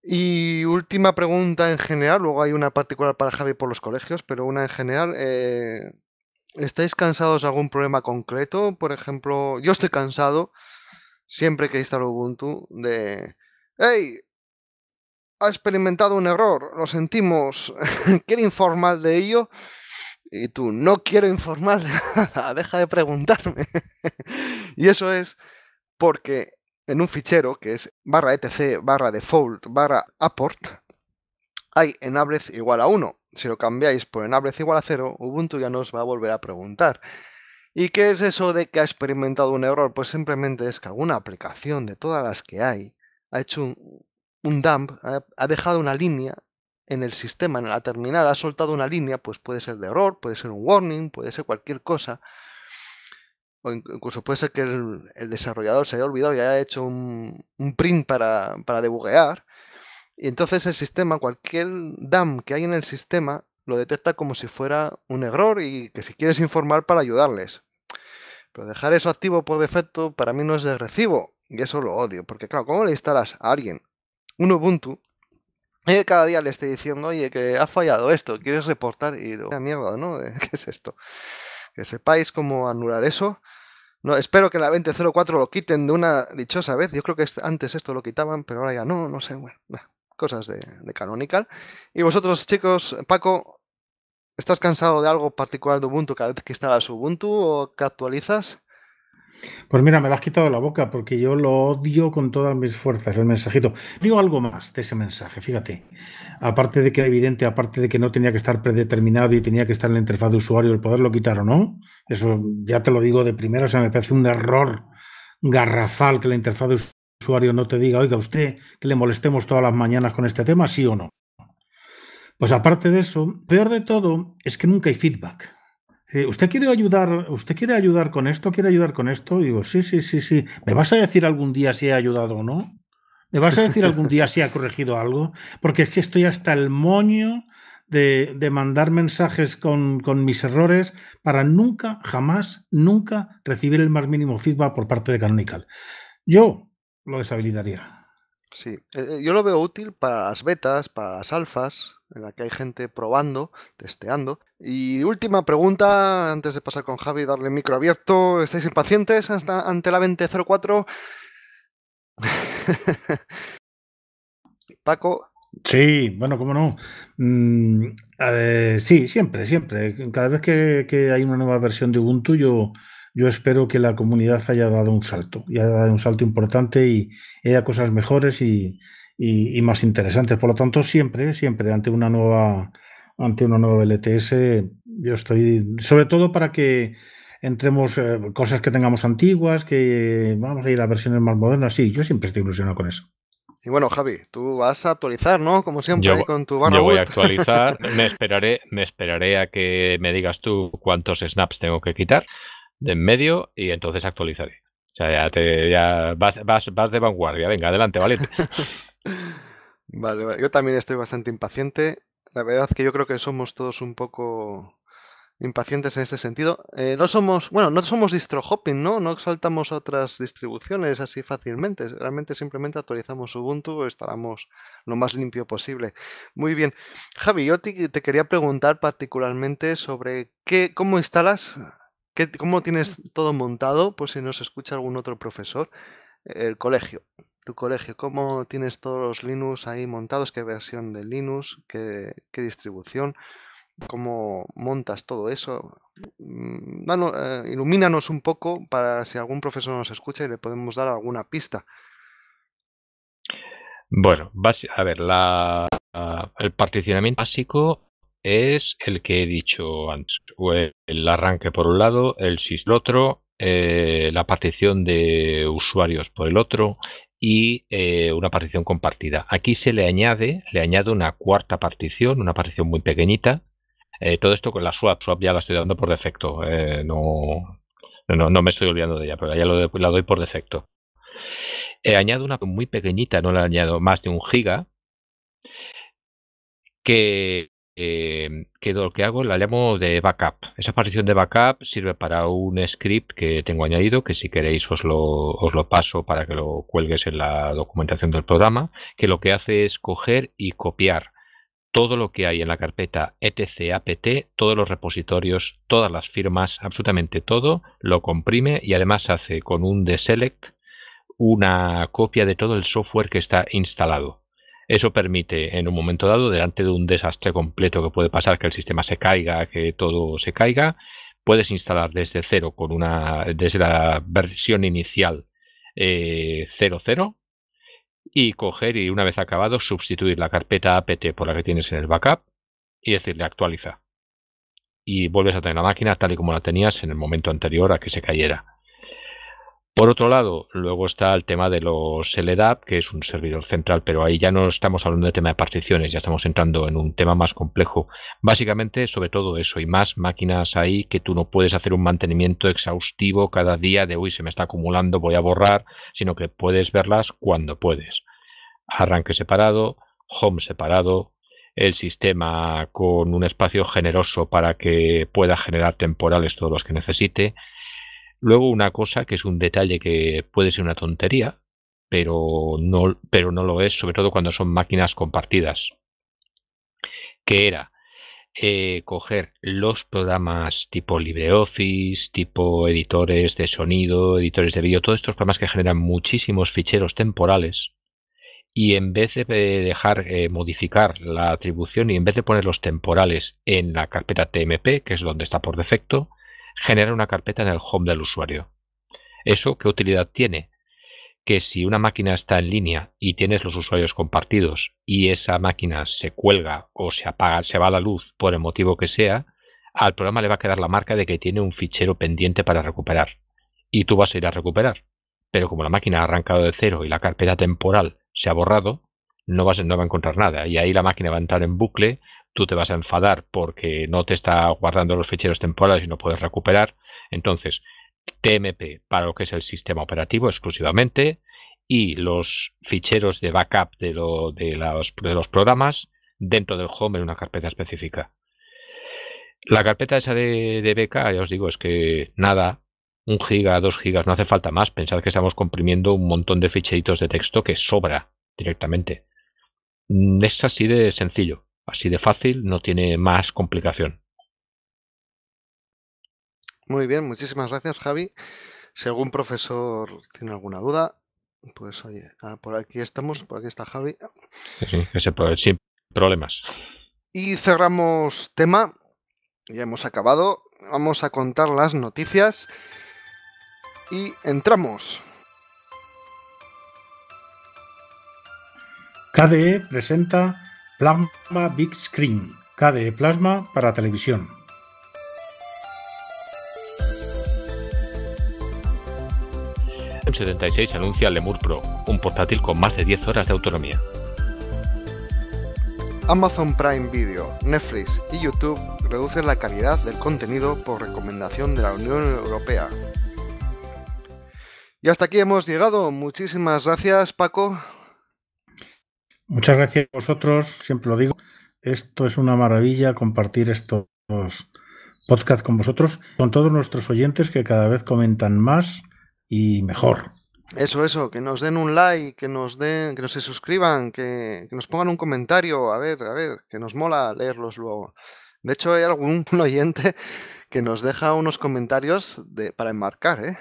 Y última pregunta en general, luego hay una particular para Javi por los colegios, pero una en general. Eh, ¿Estáis cansados de algún problema concreto? Por ejemplo, yo estoy cansado, siempre que instalo Ubuntu, de... ¡Hey! Ha experimentado un error, lo sentimos, [laughs] quiere informar de ello. Y tú, no quiero informar, [laughs] deja de preguntarme. [laughs] y eso es porque en un fichero que es barra etc, barra default, barra aport, hay enablez igual a 1. Si lo cambiáis por enablez igual a 0, Ubuntu ya no os va a volver a preguntar. ¿Y qué es eso de que ha experimentado un error? Pues simplemente es que alguna aplicación de todas las que hay ha hecho un, dump, ha dejado una línea en el sistema, en la terminal, ha soltado una línea, pues puede ser de error, puede ser un warning, puede ser cualquier cosa. O incluso puede ser que el, desarrollador se haya olvidado y haya hecho un, print para, para debuguear. Y entonces el sistema, cualquier DAM que hay en el sistema, lo detecta como si fuera un error y que si quieres informar para ayudarles. Pero dejar eso activo por defecto para mí no es de recibo. Y eso lo odio, porque claro, ¿cómo le instalas a alguien un Ubuntu cada día le estoy diciendo, oye, que ha fallado esto, ¿quieres reportar? Y ah, mierda, ¿no? [laughs] ¿Qué es esto? Que sepáis cómo anular eso. No, espero que la 2004 lo quiten de una dichosa vez. Yo creo que antes esto lo quitaban, pero ahora ya no, no sé. cosas de, de Canonical. Y vosotros, chicos, Paco, ¿estás cansado de algo particular de Ubuntu cada vez que instalas Ubuntu o que actualizas? Pues mira, me lo has quitado la boca porque yo lo odio con todas mis fuerzas, el mensajito. Digo algo más de ese mensaje, fíjate. Aparte de que era evidente, aparte de que no tenía que estar predeterminado y tenía que estar en la interfaz de usuario el poderlo quitar o no, eso ya te lo digo de primero, o sea, me parece un error garrafal que la interfaz de usuario no te diga, oiga usted, que le molestemos todas las mañanas con este tema, sí o no. Pues aparte de eso, peor de todo es que nunca hay feedback. Eh, ¿Usted quiere ayudar? ¿Usted quiere ayudar con esto? ¿Quiere ayudar con esto? digo, sí, sí, sí, sí. ¿Me vas a decir algún día si he ayudado o no? ¿Me vas a decir algún día si ha corregido algo? Porque es que estoy hasta el moño de, mandar mensajes con, mis errores para nunca, jamás, nunca recibir el más mínimo feedback por parte de Canonical. Yo lo deshabilitaría. Sí, eh, eh, yo lo veo útil para las betas, para las alfas, en la que hay gente probando, testeando. Y última pregunta, antes de pasar con Javi, darle micro abierto. ¿Estáis impacientes hasta ante la 2004? [laughs] Paco. Sí, bueno, cómo no. Mm, sí, siempre, siempre. Cada vez que, hay una nueva versión de Ubuntu, yo, yo espero que la comunidad haya dado un salto, y haya dado un salto importante y haya cosas mejores y, y, más interesantes. Por lo tanto, siempre, siempre ante una nueva ante una nueva LTS, yo estoy, sobre todo para que entremos eh, cosas que tengamos antiguas, que vamos a ir a versiones más modernas. Sí, yo siempre estoy ilusionado con eso. Y bueno, Javi, tú vas a actualizar, ¿no? Como siempre, con tu Yo voy a actualizar, [laughs] me esperaré, me esperaré a que me digas tú cuántos snaps tengo que quitar de en medio y entonces actualizaré. O sea, ya, te, ya vas, vas, vas de vanguardia. Venga, adelante, ¿vale? [laughs] Vale, vale, yo también estoy bastante impaciente. La verdad que yo creo que somos todos un poco impacientes en este sentido. Eh, no somos, bueno, no somos distro hopping, ¿no? No saltamos a otras distribuciones así fácilmente. Realmente simplemente actualizamos Ubuntu, estaremos lo más limpio posible. Muy bien. Javi, yo te, quería preguntar particularmente sobre qué, cómo instalas, qué, cómo tienes todo montado, por pues si nos escucha algún otro profesor, el colegio tu colegio, cómo tienes todos los Linux ahí montados, qué versión de Linux, qué, distribución, cómo montas todo eso. Mm, Danos, eh, ilumínanos un poco para si algún profesor nos escucha y le podemos dar alguna pista. Bueno, a ver, la, el particionamiento básico es el que he dicho antes. El arranque por un lado, el SIS por otro, eh, la partición de usuarios por el otro, y eh, una partición compartida. Aquí se le añade, le añado una cuarta partición, una partición muy pequeñita. Eh, todo esto con la swap, swap ya la estoy dando por defecto. Eh, no, no, me estoy olvidando de ella, pero ya la doy por defecto. añado una muy pequeñita, no le añado más de un giga, que eh, em, que lo que hago la llamo de backup. Esa partición de backup sirve para un script que tengo añadido, que si queréis os lo, os lo paso para que lo cuelgues en la documentación del programa, que lo que hace es coger y copiar todo lo que hay en la carpeta ETC-APT, todos los repositorios, todas las firmas, absolutamente todo, lo comprime y además hace con un deselect una copia de todo el software que está instalado. Eso permite en un momento dado, delante de un desastre completo que puede pasar, que el sistema se caiga, que todo se caiga, puedes instalar desde cero con una desde la versión inicial 00 eh, y coger y una vez acabado sustituir la carpeta apt por la que tienes en el backup y decirle actualiza y vuelves a tener la máquina tal y como la tenías en el momento anterior a que se cayera. Por otro lado, luego está el tema de los LDAP, que es un servidor central, pero ahí ya no estamos hablando de tema de particiones, ya estamos entrando en un tema más complejo. Básicamente, sobre todo eso, y más máquinas ahí que tú no puedes hacer un mantenimiento exhaustivo cada día de, hoy se me está acumulando, voy a borrar, sino que puedes verlas cuando puedes. Arranque separado, home separado, el sistema con un espacio generoso para que pueda generar temporales todos los que necesite Luego una cosa que es un detalle que puede ser una tontería, pero no, pero no lo es, sobre todo cuando son máquinas compartidas, que era eh, coger los programas tipo LibreOffice, tipo editores de sonido, editores de vídeo, todos estos programas que generan muchísimos ficheros temporales, y en vez de dejar eh, modificar la atribución y en vez de poner los temporales en la carpeta TMP, que es donde está por defecto, generar una carpeta en el home del usuario. ¿Eso qué utilidad tiene? Que si una máquina está en línea y tienes los usuarios compartidos y esa máquina se cuelga o se apaga, se va a la luz por el motivo que sea, al programa le va a quedar la marca de que tiene un fichero pendiente para recuperar. Y tú vas a ir a recuperar. Pero como la máquina ha arrancado de cero y la carpeta temporal se ha borrado, no, vas, no va a encontrar nada. Y ahí la máquina va a entrar en bucle tú te vas a enfadar porque no te está guardando los ficheros temporales y no puedes recuperar. Entonces, TMP para lo que es el sistema operativo exclusivamente y los ficheros de backup de, los, de los programas dentro del home en una carpeta específica. La carpeta esa de, de beca, ya os digo, es que nada, un giga, dos gigas, no hace falta más. Pensad que estamos comprimiendo un montón de ficheritos de texto que sobra directamente. Es así de sencillo. Así de fácil, no tiene más complicación. Muy bien, muchísimas gracias Javi. Si algún profesor tiene alguna duda, pues oye, ah, por aquí estamos, por aquí está Javi. Sí, sin problemas. Y cerramos tema, ya hemos acabado, vamos a contar las noticias y entramos. KDE presenta Plasma Big Screen, KDE plasma para televisión. M76 anuncia Lemur Pro, un portátil con más de 10 horas de autonomía. Amazon Prime Video, Netflix y YouTube reducen la calidad del contenido por recomendación de la Unión Europea. Y hasta aquí hemos llegado. Muchísimas gracias, Paco. Muchas gracias a vosotros, siempre lo digo. Esto es una maravilla compartir estos podcasts con vosotros, con todos nuestros oyentes que cada vez comentan más y mejor. Eso, eso, que nos den un like, que nos den, que nos se suscriban, que, que nos pongan un comentario, a ver, a ver, que nos mola leerlos luego. De hecho, hay algún [laughs] oyente que nos deja unos comentarios para enmarcar, ¿eh?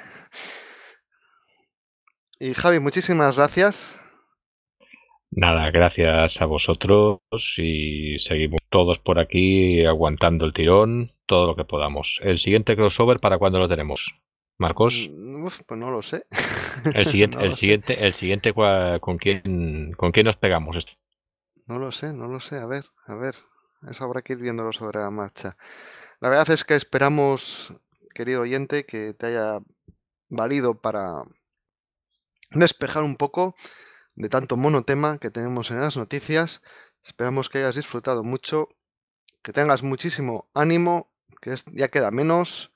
Y Javi, muchísimas gracias Nada, gracias a vosotros y seguimos todos por aquí aguantando el tirón, todo lo que podamos. ¿El siguiente crossover para cuándo lo tenemos? Marcos? Mm, pues no lo sé. El siguiente, [laughs] el siguiente, el siguiente con quién, con quién nos pegamos. Esto? No lo sé, no lo sé. A ver, a ver. Eso habrá que ir viéndolo sobre la marcha. La verdad es que esperamos, querido oyente, que te haya valido para despejar un poco de tanto monotema que tenemos en las noticias. Esperamos que hayas disfrutado mucho, que tengas muchísimo ánimo, que ya queda menos.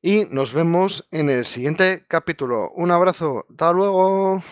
Y nos vemos en el siguiente capítulo. Un abrazo, hasta luego.